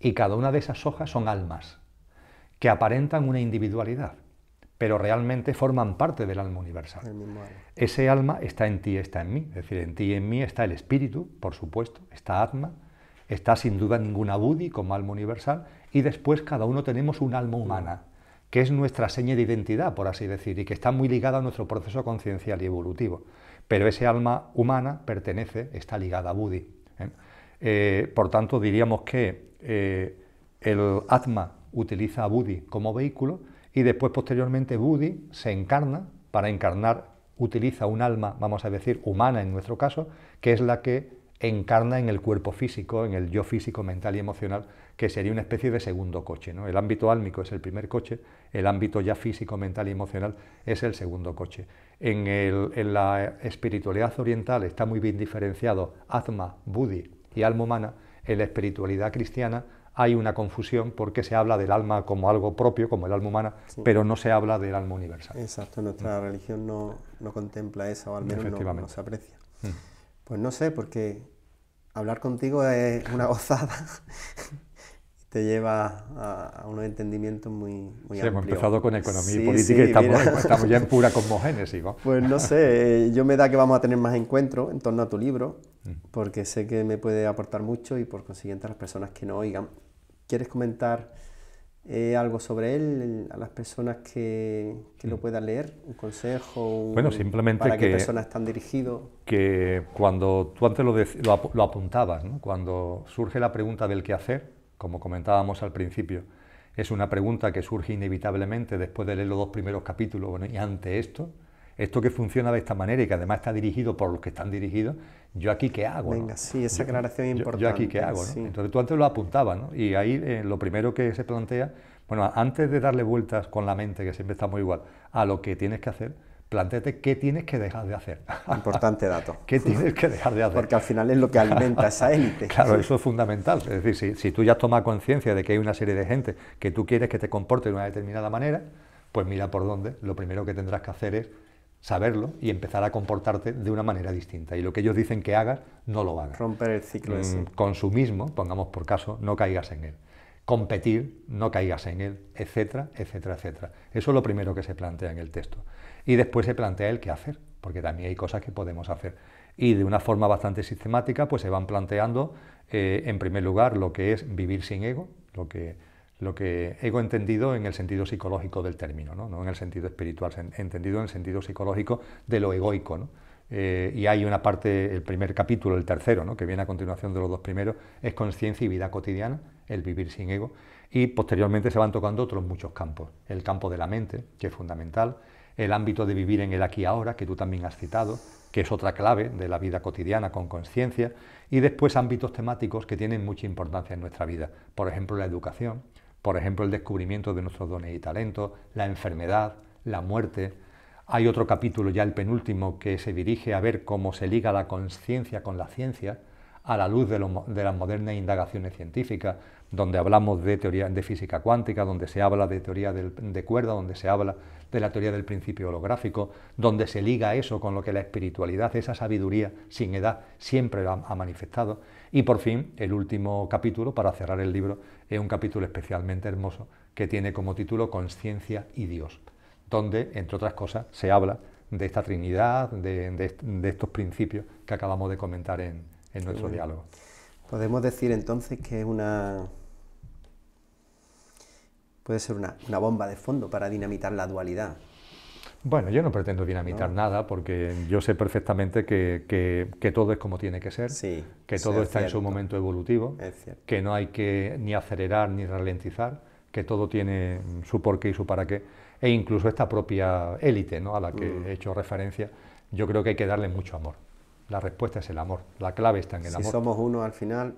S2: Y cada una de esas hojas son almas que aparentan una individualidad pero realmente forman parte del alma universal. Ese alma está en ti, está en mí, es decir, en ti y en mí está el espíritu, por supuesto, está Atma, está sin duda ninguna Buddhi como alma universal, y después cada uno tenemos un alma humana, que es nuestra seña de identidad, por así decir, y que está muy ligada a nuestro proceso conciencial y evolutivo. Pero ese alma humana pertenece, está ligada a Buddhi. ¿eh? Eh, por tanto, diríamos que eh, el Atma utiliza a Buddhi como vehículo, y después, posteriormente, Budi se encarna, para encarnar utiliza un alma, vamos a decir, humana en nuestro caso, que es la que encarna en el cuerpo físico, en el yo físico, mental y emocional, que sería una especie de segundo coche. ¿no? El ámbito álmico es el primer coche, el ámbito ya físico, mental y emocional es el segundo coche. En, el, en la espiritualidad oriental está muy bien diferenciado Atma, Budi y alma humana, en la espiritualidad cristiana hay una confusión porque se habla del alma como algo propio, como el alma humana, pero no se habla del alma universal.
S1: Exacto, nuestra mm. religión no, contempla eso, o al menos no, se aprecia. Mm. Pues no sé, porque hablar contigo es una gozada. te lleva a, unos entendimientos muy, amplios. Hemos empezado con economía y política y estamos, ya en pura cosmogénesis. Pues no sé, eh, yo me da que vamos a tener más encuentros en torno a tu libro, mm. porque sé que me puede aportar mucho y por consiguiente a las personas que no oigan, ¿Quieres comentar eh, algo sobre él a las personas que, que lo mm. puedan leer? ¿Un consejo? bueno, simplemente ¿Para que, qué personas están dirigidos?
S2: Que cuando tú antes lo, apuntabas, cuando surge la pregunta del qué hacer, como comentábamos al principio, es una pregunta que surge inevitablemente después de leer los dos primeros capítulos y ante esto, esto que funciona de esta manera y que además está dirigido por los que están dirigidos, ¿yo aquí qué hago? Venga, sí, esa aclaración es importante. Yo, aquí qué hago? Entonces tú antes lo apuntabas, ¿no? Y ahí eh, lo primero que se plantea, bueno, antes de darle vueltas con la mente, que siempre está muy igual, a lo que tienes que hacer, planteate qué tienes que dejar de hacer. Importante
S1: dato. ¿Qué tienes que dejar de hacer? Porque al final es lo que alimenta esa élite. claro, eso
S2: es fundamental. Es decir, si, si tú ya has conciencia de que hay una serie de gente que tú quieres que te comporte de una determinada manera, pues mira por dónde. Lo primero que tendrás que hacer es saberlo y empezar a comportarte de una manera distinta. Y lo que ellos dicen que hagas, no lo hagas. Romper el ciclo mm, ese. Consumismo, pongamos por caso, no caigas en él. Competir, no caigas en él, etcétera, etcétera, etcétera. Eso es lo primero que se plantea en el texto. Y después se plantea el qué hacer, porque también hay cosas que podemos hacer. Y de una forma bastante sistemática, pues se van planteando, eh, en primer lugar, lo que es vivir sin ego, lo que lo que ego entendido en el sentido psicológico del término, no, en el sentido espiritual, entendido en el sentido psicológico de lo egoico. Eh, y hay una parte, el primer capítulo, el tercero, que viene a continuación de los dos primeros, es conciencia y vida cotidiana, el vivir sin ego, y posteriormente se van tocando otros muchos campos, el campo de la mente, que es fundamental, el ámbito de vivir en el aquí y ahora, que tú también has citado, que es otra clave de la vida cotidiana con conciencia, y después ámbitos temáticos que tienen mucha importancia en nuestra vida, por ejemplo la educación, por ejemplo, el descubrimiento de nuestros dones y talentos, la enfermedad, la muerte. Hay otro capítulo, ya el penúltimo, que se dirige a ver cómo se liga la conciencia con la ciencia a la luz de, las modernas indagaciones científicas, donde hablamos de teoría de física cuántica, donde se habla de teoría de cuerda, donde se habla de la teoría del principio holográfico, donde se liga eso con lo que la espiritualidad, esa sabiduría sin edad, siempre ha manifestado. Y por fin, el último capítulo, para cerrar el libro, es un capítulo especialmente hermoso que tiene como título Conciencia y Dios, donde, entre otras cosas, se habla de esta Trinidad, de, estos principios que acabamos de comentar en, nuestro diálogo.
S1: Podemos decir entonces que es una... puede ser una bomba de fondo para dinamitar la dualidad.
S2: Bueno, yo no pretendo dinamitar nada porque yo sé perfectamente que, todo es como tiene que ser, que todo está en su momento evolutivo, que no hay que ni acelerar ni ralentizar, que todo tiene su porqué y su para qué, e incluso esta propia élite ¿no? a la que mm. he hecho referencia, yo creo que hay que darle mucho amor. La respuesta es el amor, la clave está en el amor. Si
S1: somos uno al final,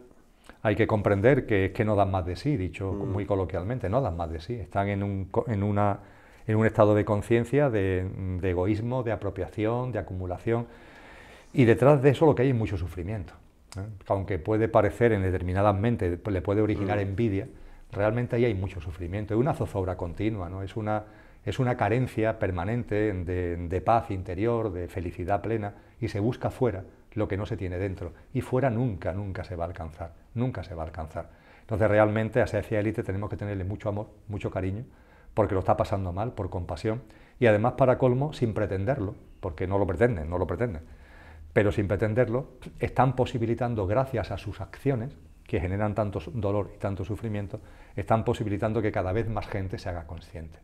S2: hay que comprender que es que no dan más de sí, dicho mm. muy coloquialmente, no dan más de sí, están en, un, en una en un estado de conciencia, de, egoísmo, de apropiación, de acumulación. Y detrás de eso lo que hay es mucho sufrimiento. ¿eh? Aunque puede parecer en determinadas mentes, le puede originar mm. envidia, realmente ahí hay mucho sufrimiento. Es una zozobra continua, ¿no? es, una, es una carencia permanente de, paz interior, de felicidad plena, y se busca fuera lo que no se tiene dentro. Y fuera nunca, nunca se va a alcanzar, nunca se va a alcanzar. Entonces realmente a esa élite tenemos que tenerle mucho amor, mucho cariño, porque lo está pasando mal, por compasión, y además para colmo, sin pretenderlo, porque no lo pretenden, no lo pretenden, pero sin pretenderlo, están posibilitando, gracias a sus acciones, que generan tanto dolor y tanto sufrimiento, están posibilitando que cada vez más gente se haga consciente.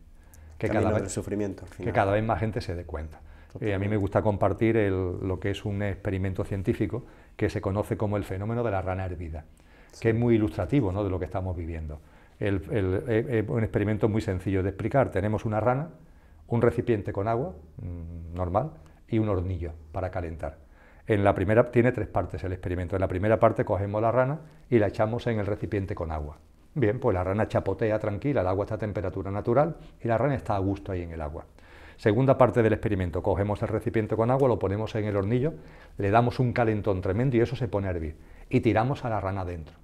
S2: Que, cada vez, más gente se dé cuenta. Y eh, a mí me gusta compartir lo que es un experimento científico que se conoce como el fenómeno de la rana hervida, que es muy ilustrativo ¿no? de lo que estamos viviendo. Eh, eh, un experimento muy sencillo de explicar. Tenemos una rana, un recipiente con agua, mm, normal, y un hornillo para calentar. En la primera, tiene tres partes el experimento. En la primera parte cogemos la rana y la echamos en el recipiente con agua. Bien, pues la rana chapotea tranquila, el agua está a temperatura natural y la rana está a gusto ahí en el agua. Segunda parte del experimento, cogemos el recipiente con agua, lo ponemos en el hornillo, le damos un calentón tremendo y eso se pone a hervir. Y tiramos a la rana adentro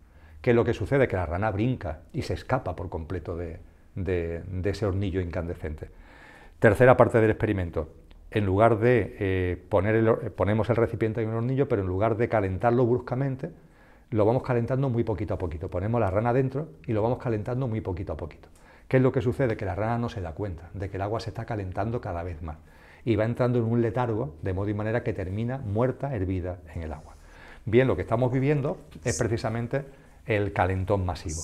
S2: que lo que sucede que la rana brinca y se escapa por completo de, ese hornillo incandescente. Tercera parte del experimento. En lugar de eh, poner el, ponemos el recipiente en un hornillo, pero en lugar de calentarlo bruscamente, lo vamos calentando muy poquito a poquito. Ponemos la rana dentro y lo vamos calentando muy poquito a poquito. ¿Qué es lo que sucede? Que la rana no se da cuenta de que el agua se está calentando cada vez más y va entrando en un letargo de modo y manera que termina muerta, hervida en el agua. Bien, lo que estamos viviendo es precisamente el calentón masivo.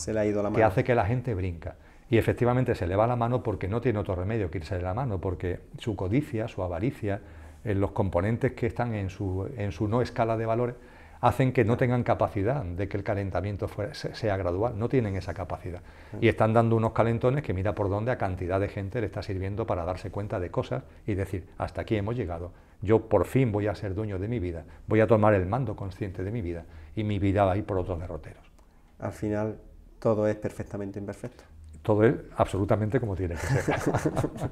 S2: Que hace que la gente brinca. Y efectivamente se le va la mano porque no tiene otro remedio que irse de la mano, porque su codicia, su avaricia, en eh, los componentes que están en su, en su no escala de valores, hacen que no tengan capacidad de que el calentamiento sea gradual, no tienen esa capacidad. Y están dando unos calentones que mira por dónde a cantidad de gente le está sirviendo para darse cuenta de cosas y decir, hasta aquí hemos llegado, yo por fin voy a ser dueño de mi vida, voy a tomar el mando consciente de mi vida y mi vida va a ir por otros derroteros
S1: al final todo es perfectamente imperfecto.
S2: Todo es absolutamente como tiene que ser.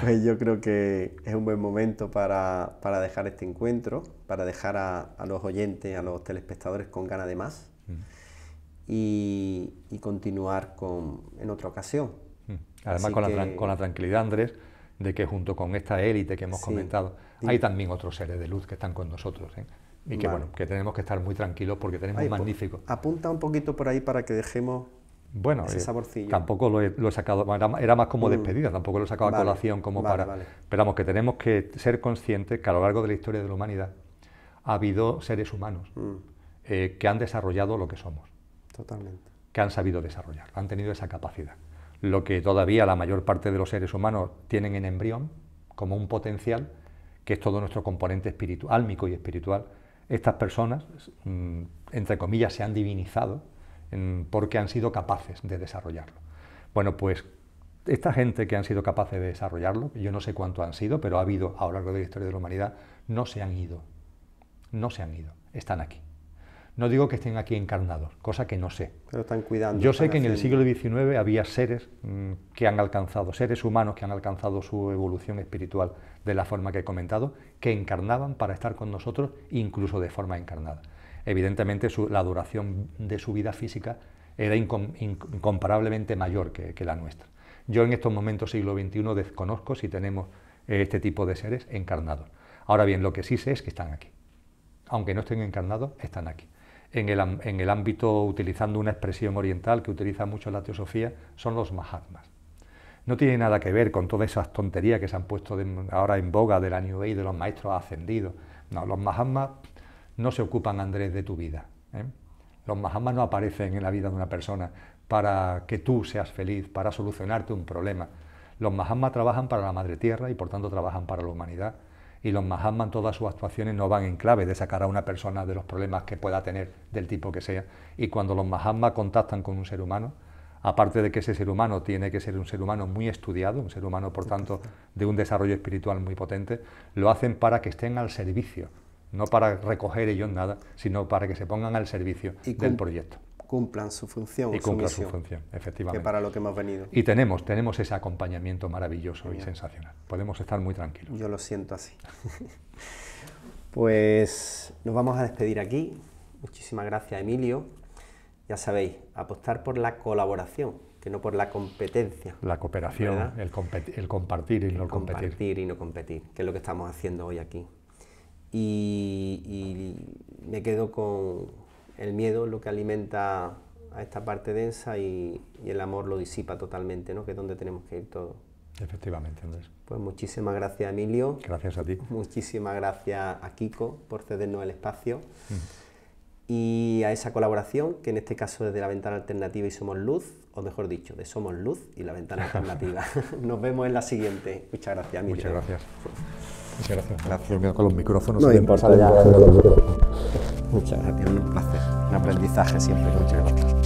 S1: pues yo creo que es un buen momento para, dejar este encuentro, para dejar a, los oyentes, a los telespectadores con ganas de más mm. y, continuar con, en otra ocasión. Mm. Además, con, la con la
S2: tranquilidad, Andrés, de que junto con esta élite que hemos comentado, hay
S1: también otros seres de luz que están
S2: con nosotros. ¿eh? Y que bueno, que tenemos que estar muy tranquilos porque tenemos pues, magnífico.
S1: Apunta un poquito por ahí para que dejemos bueno, ese eh, saborcillo.
S2: tampoco lo he, sacado, era, más como mm. despedida, tampoco lo he sacado a colación como para... Pero vamos, que tenemos que ser conscientes que a lo largo de la historia de la humanidad ha habido seres humanos mm. eh, que han desarrollado lo que somos. Totalmente. Que han sabido desarrollar, han tenido esa capacidad. Lo que todavía la mayor parte de los seres humanos tienen en embrión como un potencial, que es todo nuestro componente espiritual, álmico y espiritual, estas personas, mm, entre comillas, se han divinizado porque han sido capaces de desarrollarlo. Bueno, pues esta gente que han sido capaces de desarrollarlo, yo no sé cuánto han sido, pero ha habido a lo largo de la historia de la humanidad, no se han ido, no se han ido, están aquí. No digo que estén aquí encarnados, cosa que no sé.
S1: Pero están cuidando. Yo sé que en el siglo
S2: XIX había seres mm, que han alcanzado, seres humanos que han alcanzado su evolución espiritual de la forma que he comentado, que encarnaban para estar con nosotros, incluso de forma encarnada. Evidentemente, la duración de su vida física era incomparablemente mayor que, la nuestra. Yo en estos momentos, siglo XXI, desconozco si tenemos eh, este tipo de seres encarnados. Ahora bien, lo que sí sé es que están aquí. Aunque no estén encarnados, están aquí en el, ámbito, utilizando una expresión oriental que utiliza mucho la teosofía, son los mahatmas. No tiene nada que ver con todas esas tonterías que se han puesto ahora en boga de la New Age, de los maestros ascendidos. No, los mahatmas no se ocupan, Andrés, de tu vida. ¿eh? Los mahatmas no aparecen en la vida de una persona para que tú seas feliz, para solucionarte un problema. Los mahatmas trabajan para la madre tierra y por tanto trabajan para la humanidad y los Mahatma todas sus actuaciones no van en clave de sacar a una persona de los problemas que pueda tener, del tipo que sea. Y cuando los Mahatma contactan con un ser humano, aparte de que ese ser humano tiene que ser un ser humano muy estudiado, un ser humano, por tanto, de un desarrollo espiritual muy potente, lo hacen para que estén al servicio, no para recoger ellos nada, sino para que se pongan al servicio del proyecto
S1: cumplan su función. Y cumplan su, función, efectivamente. Que para lo que hemos venido. Y
S2: tenemos, tenemos ese acompañamiento
S1: maravilloso y sensacional. Podemos estar muy tranquilos. Yo lo siento así. pues nos vamos a despedir aquí. Muchísimas gracias, Emilio. Ya sabéis, apostar por la colaboración, que no por la competencia. La cooperación, el, compartir
S2: y no competir. Compartir
S1: y no competir, que es lo que estamos haciendo hoy aquí. y me quedo con, el miedo es lo que alimenta a esta parte densa y, el amor lo disipa totalmente, ¿no? que es donde tenemos que ir todo. Efectivamente, Andrés. Pues muchísimas gracias, Emilio. Gracias a ti. Muchísimas gracias a Kiko por cedernos el espacio mm. y a esa colaboración, que en este caso es de la Ventana Alternativa y Somos Luz, o mejor dicho, de Somos Luz y la ventana alternativa. Nos vemos en la siguiente. Muchas gracias. Miguel. Muchas gracias. Muchas gracias. Gracias. Mira, con los micrófonos. No, importa ya. Muchas gracias. Un placer. Un aprendizaje siempre. Muchas gracias.